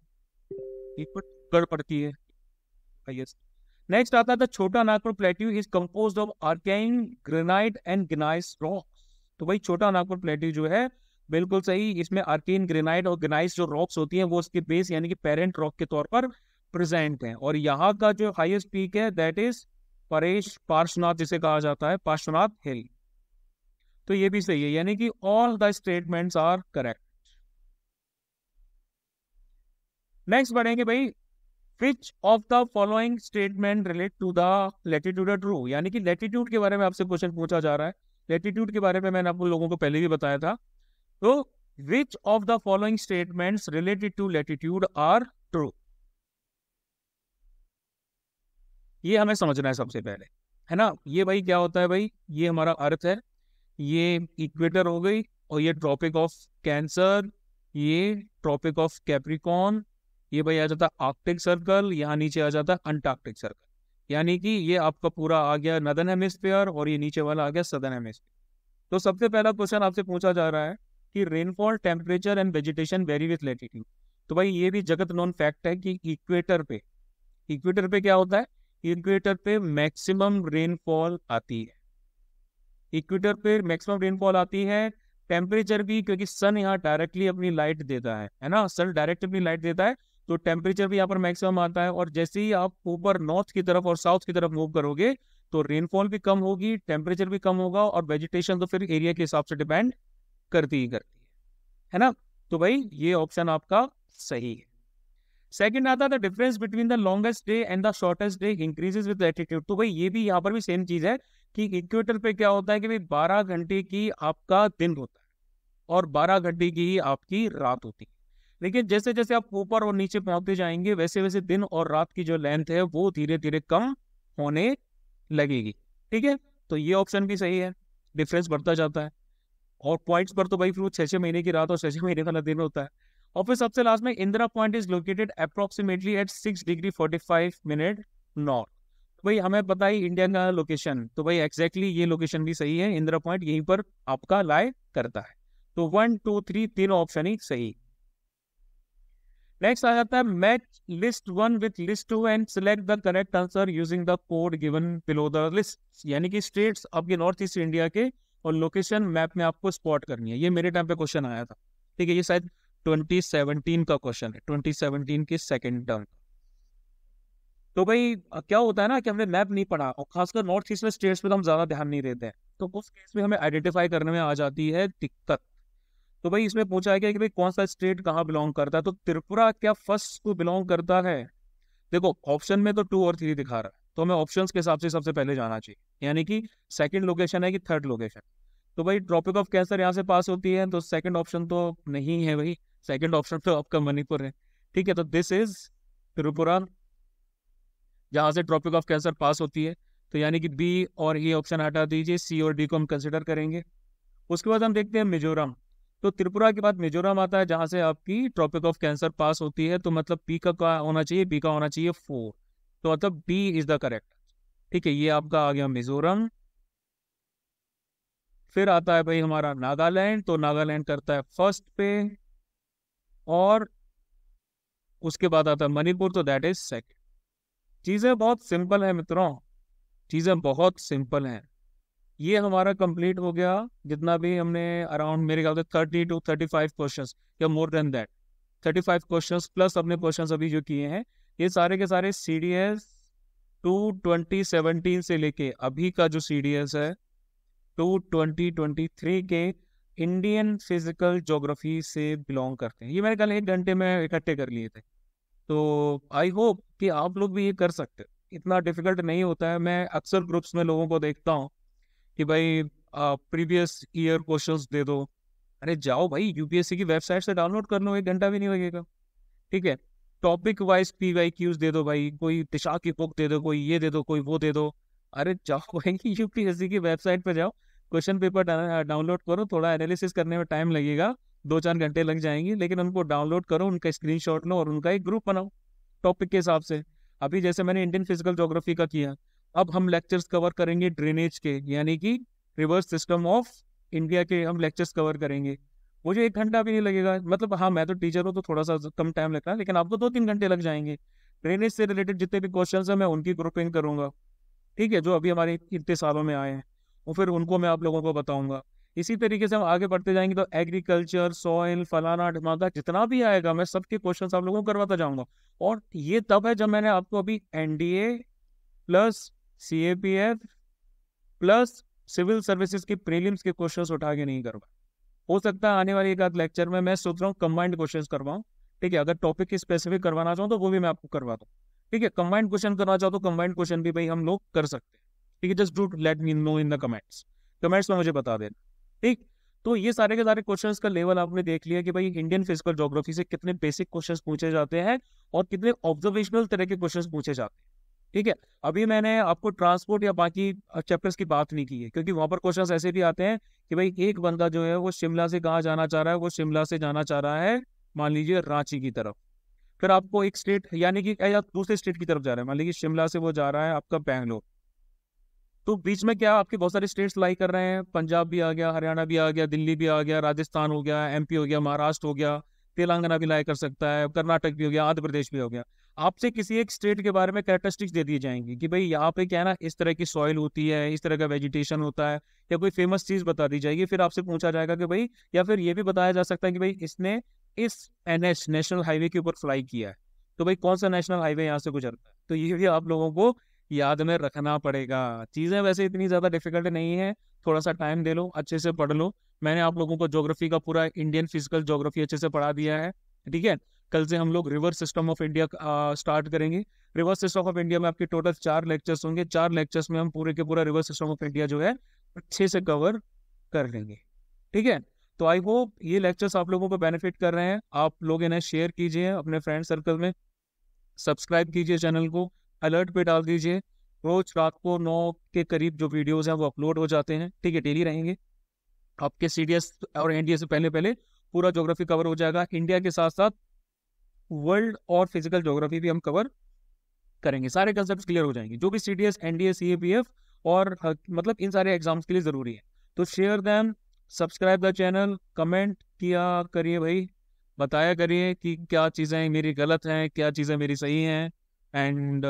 पड़ती है नेक्स्ट आता था Chota Nagpur plateau is compose of Archaean granite and gneiss rocks तो भाई छोटा नागपुर प्लेट्यू जो है बिल्कुल सही इसमें आर्किन ग्रेनाइट और ग्नाइस जो रॉक्स होती हैं वो उसके बेस यानी कि पेरेंट रॉक के तौर पर प्रेजेंट हैं और यहाँ का जो हाईएस्ट पीक है दैट इज परेश पार्श्वनाथ जिसे कहा जाता है पार्श्वनाथ हिल तो ये भी सही है यानी कि all the statements are correct next बढ़ेंगे भाई which of the following statement relate to the latitude true यानी कि लेटीट्यूड के बारे में आपसे क्वेश्चन पूछा जा रहा है लेटीट्यूड के बारे में मैंने आप लोगों को पहले भी बताया था तो which of the following statement related to latitude are true ये हमें समझना है सबसे पहले है ना ये भाई क्या होता है भाई ये हमारा अर्थ है ये इक्वेटर हो गई और ये ट्रॉपिक ऑफ कैंसर ये ट्रॉपिक ऑफ कैप्रिकॉन ये भाई आ जाता आर्कटिक सर्कल यहाँ नीचे आ जाता अंटार्कटिक सर्कल यानी कि ये आपका पूरा आ गया नदन हेमिस्फेयर और ये नीचे वाला आ गया सदन हेमिस्फेयर तो सबसे पहला क्वेश्चन आपसे पूछा जा रहा है कि rainfall temperature and vegetation vary with latitude तो भाई ये भी जगत नॉन फैक्ट है कि इक्वेटर पे इक्वेटर पे क्या होता है इक्वेटर पे मैक्सिमम रेनफॉल आती है इक्वेटर पे मैक्सिमम रेनफॉल आती है टेम्परेचर भी क्योंकि सन यहाँ डायरेक्टली अपनी लाइट देता है है ना सन डायरेक्ट अपनी लाइट देता है तो टेम्परेचर भी यहाँ पर मैक्सिमम आता है और जैसे ही आप ऊपर नॉर्थ की तरफ और साउथ की तरफ मूव करोगे तो रेनफॉल भी कम होगी टेम्परेचर भी कम होगा और वेजिटेशन तो फिर एरिया के हिसाब से डिपेंड करती ही करती है है ना तो भाई ये ऑप्शन आपका सही है सेकेंड आता है difference between the longest day and the shortest day increases with attitude तो भाई ये भी यहाँ पर भी सेम चीज है कि इक्वेटर पे क्या होता है कि भाई बारह घंटे की आपका दिन होता है और बारह घंटे की ही आपकी रात होती है लेकिन जैसे जैसे आप ऊपर और नीचे पहुंचते जाएंगे वैसे वैसे दिन और रात की जो लेंथ है वो धीरे धीरे कम होने लगेगी ठीक है तो ये ऑप्शन भी सही है डिफरेंस बढ़ता जाता है और पॉइंट्स पर तो भाई फिर छः छः महीने की रात और छः छः महीने वाला दिन होता है और फिर सबसे लास्ट में Indira point is located approximately at six degree forty five minute north भाई हमें पता ही इंडिया का लोकेशन तो भाई एग्जैक्टली ये लोकेशन भी सही है इंदिरा पॉइंट यहीं पर आपका लाइव करता है तो वन टू थ्री तीनों ऑप्शन ही सही नेक्स्ट आ जाता है match list one with list two and select the correct answer using the code given below the list यानी कि स्टेट्स आपके नॉर्थ ईस्ट इंडिया के और लोकेशन मैप में आपको स्पॉट करनी है ये मेरे टाइम पे क्वेश्चन आया था ठीक है ये शायद 2017 का क्वेश्चन है 2017 के सेकेंड टर्म तो भाई क्या होता है ना कि हमने मैप नहीं पढ़ा और खासकर नॉर्थ ईस्ट में स्टेट्स में तो हम ज़्यादा ध्यान नहीं देते हैं तो उस केस में हमें आइडेंटिफाई करने में आ जाती है दिक्कत तो भाई इसमें पूछा है कि भाई कौन सा स्टेट कहाँ बिलोंग करता है तो त्रिपुरा क्या फर्स्ट को बिलोंग करता है देखो ऑप्शन में तो टू और थ्री दिखा रहा है तो हमें ऑप्शन के हिसाब से सबसे पहले जाना चाहिए यानी कि सेकेंड लोकेशन है कि थर्ड लोकेशन तो भाई ट्रॉपिक ऑफ कैंसर यहाँ से पास होती है तो सेकेंड ऑप्शन तो नहीं है भाई सेकेंड ऑप्शन तो आपका मणिपुर है ठीक है तो दिस इज त्रिपुरा जहाँ से ट्रॉपिक ऑफ कैंसर पास होती है तो यानी कि बी और ए e ऑप्शन हटा दीजिए सी और डी को हम कंसिडर करेंगे उसके बाद हम देखते हैं मिजोरम तो त्रिपुरा के बाद मिजोरम आता है जहां से आपकी ट्रॉपिक ऑफ कैंसर पास होती है तो मतलब पी का होना चाहिए बी का होना चाहिए फोर तो मतलब बी इज द करेक्ट ठीक है ये आपका आ गया मिजोरम फिर आता है भाई हमारा नागालैंड तो नागालैंड करता है फर्स्ट पे और उसके बाद आता है मणिपुर तो दैट इज सेकंड चीज़ें बहुत सिंपल है मित्रों चीज़ें बहुत सिंपल हैं ये हमारा कंप्लीट हो गया जितना भी हमने अराउंड मेरे ख्याल से thirty two thirty five question या more than that thirty five question plus अपने क्वेश्चन अभी जो किए हैं ये सारे के सारे C D S two twenty seventeen से लेके अभी का जो सी डी एस है टू ट्वेंटी ट्वेंटी थ्री के इंडियन फिजिकल जोग्राफी से बिलोंग करते हैं ये मैंने कल एक घंटे में इकट्ठे कर लिए थे तो आई होप कि आप लोग भी ये कर सकते इतना डिफिकल्ट नहीं होता है मैं अक्सर ग्रुप्स में लोगों को देखता हूँ कि भाई प्रीवियस ईयर क्वेश्चंस दे दो अरे जाओ भाई यूपीएससी की वेबसाइट से डाउनलोड कर लो एक घंटा भी नहीं लगेगा ठीक है topic wise P Y Qs दे दो भाई कोई दिशा की बुक दे दो कोई ये दे दो कोई वो दे दो अरे जाओ भाई यूपीएससी की वेबसाइट पर जाओ क्वेश्चन पेपर डाउनलोड करो थोड़ा एनालिसिस करने में टाइम लगेगा दो चार घंटे लग जाएंगे लेकिन उनको डाउनलोड करो उनका स्क्रीन लो और उनका एक ग्रुप बनाओ टॉपिक के हिसाब से अभी जैसे मैंने इंडियन फिजिकल जोग्राफी का किया अब हम लेक्चर्स कवर करेंगे ड्रेनेज के यानी कि रिवर्स सिस्टम ऑफ इंडिया के हम लेक्चर्स कवर करेंगे मुझे एक घंटा भी नहीं लगेगा मतलब हाँ मैं तो टीचर हूँ तो थोड़ा सा कम टाइम लगता है लेकिन आपको दो तीन घंटे लग जाएंगे ड्रेनेज से रिलेटेड जितने भी क्वेश्चन हैं मैं उनकी ग्रुपिंग करूँगा ठीक है जो अभी हमारे इतने सालों में आए हैं और फिर उनको मैं आप लोगों को बताऊंगा इसी तरीके से हम आगे बढ़ते जाएंगे तो एग्रीकल्चर सॉइल फलाना ढमाका जितना भी आएगा मैं सबके क्वेश्चन आप लोगों को करवाता जाऊँगा और ये तब है जब मैंने आपको अभी NDA plus C A P F plus civil services के प्रीलिम्स के क्वेश्चंस उठा के नहीं करवाए हो सकता है आने वाली एक आध लेक्चर में मैं सोच रहा हूँ कंबाइंड क्वेश्चन करवाऊँ ठीक है अगर टॉपिक की स्पेसिफिक करवाना चाहूँ तो वो भी मैं आपको करवा दूँ ठीक है कंबाइंड क्वेश्चन करना चाहो तो कंबाइंड क्वेश्चन भी भाई हम लोग कर सकते हैं ठीक है just do let me know in the comments comments में मुझे बता देना ठीक तो ये सारे के सारे क्वेश्चन का लेवल आपने देख लिया कि भाई इंडियन फिजिकल जोग्राफी से कितने बेसिक क्वेश्चन पूछे जाते हैं और कितने ऑब्जर्वेशनल तरह के क्वेश्चन पूछे जाते हैं ठीक है अभी मैंने आपको ट्रांसपोर्ट या बाकी चैप्टर्स की बात नहीं की है क्योंकि वहां पर क्वेश्चंस ऐसे भी आते हैं कि भाई एक बंदा जो है वो शिमला से कहाँ जाना चाह रहा है वो शिमला से जाना चाह रहा है मान लीजिए रांची की तरफ फिर आपको एक स्टेट यानी कि या दूसरे स्टेट की तरफ जा रहा है मान लीजिए शिमला से वो जा रहा है आपका बैंगलोर तो बीच में क्या आपके बहुत सारे स्टेट्स लाई कर रहे हैं पंजाब भी आ गया हरियाणा भी आ गया दिल्ली भी आ गया राजस्थान हो गया एमपी हो गया महाराष्ट्र हो गया तेलंगाना भी लाई कर सकता है कर्नाटक भी हो गया आंध्र प्रदेश भी हो गया आपसे किसी एक स्टेट के बारे में कैरेक्टरिस्टिक्स दे दी जाएंगी कि भाई यहाँ पे क्या है ना इस तरह की सॉइल होती है इस तरह का वेजिटेशन होता है या कोई फेमस चीज़ बता दी जाएगी फिर आपसे पूछा जाएगा कि भाई या फिर ये भी बताया जा सकता है कि भाई इसने इस एन नेशनल हाईवे के ऊपर फ्लाई किया है तो भाई कौन सा नेशनल हाईवे यहाँ से गुजरता है तो ये भी आप लोगों को याद में रखना पड़ेगा चीज़ें वैसे इतनी ज़्यादा डिफिकल्ट नहीं है थोड़ा सा टाइम दे लो अच्छे से पढ़ लो मैंने आप लोगों को जोग्राफी का पूरा इंडियन फिजिकल जोग्राफी अच्छे से पढ़ा दिया है ठीक है कल से हम लोग reverse system of India start करेंगे रिवर्स सिस्टम ऑफ इंडिया में आपके टोटल चार लेक्चर्स होंगे चार लेक्चर्स में हम पूरे के पूरा रिवर्स सिस्टम ऑफ इंडिया जो है अच्छे से कवर कर लेंगे ठीक है तो आई होप ये लेक्चर्स आप लोगों को बेनिफिट कर रहे हैं आप लोग इन्हें शेयर कीजिए अपने फ्रेंड सर्कल में सब्सक्राइब कीजिए चैनल को अलर्ट पे डाल दीजिए रोज रात को नौ के करीब जो वीडियोस हैं वो अपलोड हो जाते हैं ठीक है डेली रहेंगे आपके सी और एनडीए से पहले पहले पूरा जोग्राफी कवर हो जाएगा इंडिया के साथ साथ वर्ल्ड और फिजिकल जोग्राफी भी हम कवर करेंगे सारे कंसेप्ट क्लियर हो जाएंगे जो भी C D S N D S C A P F और मतलब इन सारे एग्जाम्स के लिए ज़रूरी है तो share them subscribe the channel comment किया करिए भाई बताया करिए कि क्या चीज़ें मेरी गलत हैं क्या चीज़ें मेरी सही हैं एंड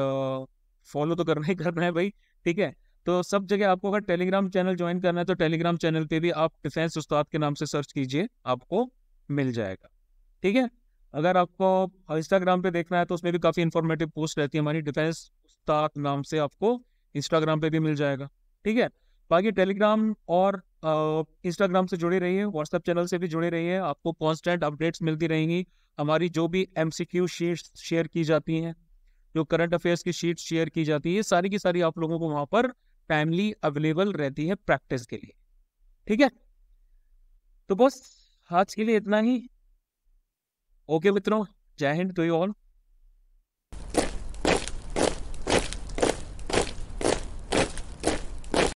फॉलो तो करना ही करना है भाई ठीक है तो सब जगह आपको अगर टेलीग्राम चैनल ज्वाइन करना है तो टेलीग्राम चैनल पे भी आप डिफेंस उस्ताद के नाम से सर्च कीजिए आपको मिल जाएगा ठीक है अगर आपको इंस्टाग्राम पे देखना है तो उसमें भी काफ़ी इन्फॉर्मेटिव पोस्ट रहती है हमारी डिफेंस उस्ताद नाम से आपको इंस्टाग्राम पे भी मिल जाएगा ठीक है बाकी टेलीग्राम और इंस्टाग्राम से जुड़े रहिए व्हाट्सएप चैनल से भी जुड़े रहिए आपको कॉन्स्टेंट अपडेट्स मिलती रहेंगी हमारी जो भी एम शीट्स शेयर की जाती हैं जो करंट अफेयर्स की शीट्स शेयर की जाती है ये सारी की सारी आप लोगों को वहाँ पर टाइमली अवेलेबल रहती है प्रैक्टिस के लिए ठीक है तो बस आज के लिए इतना ही ओके मित्रों जय हिंद टू यू ऑल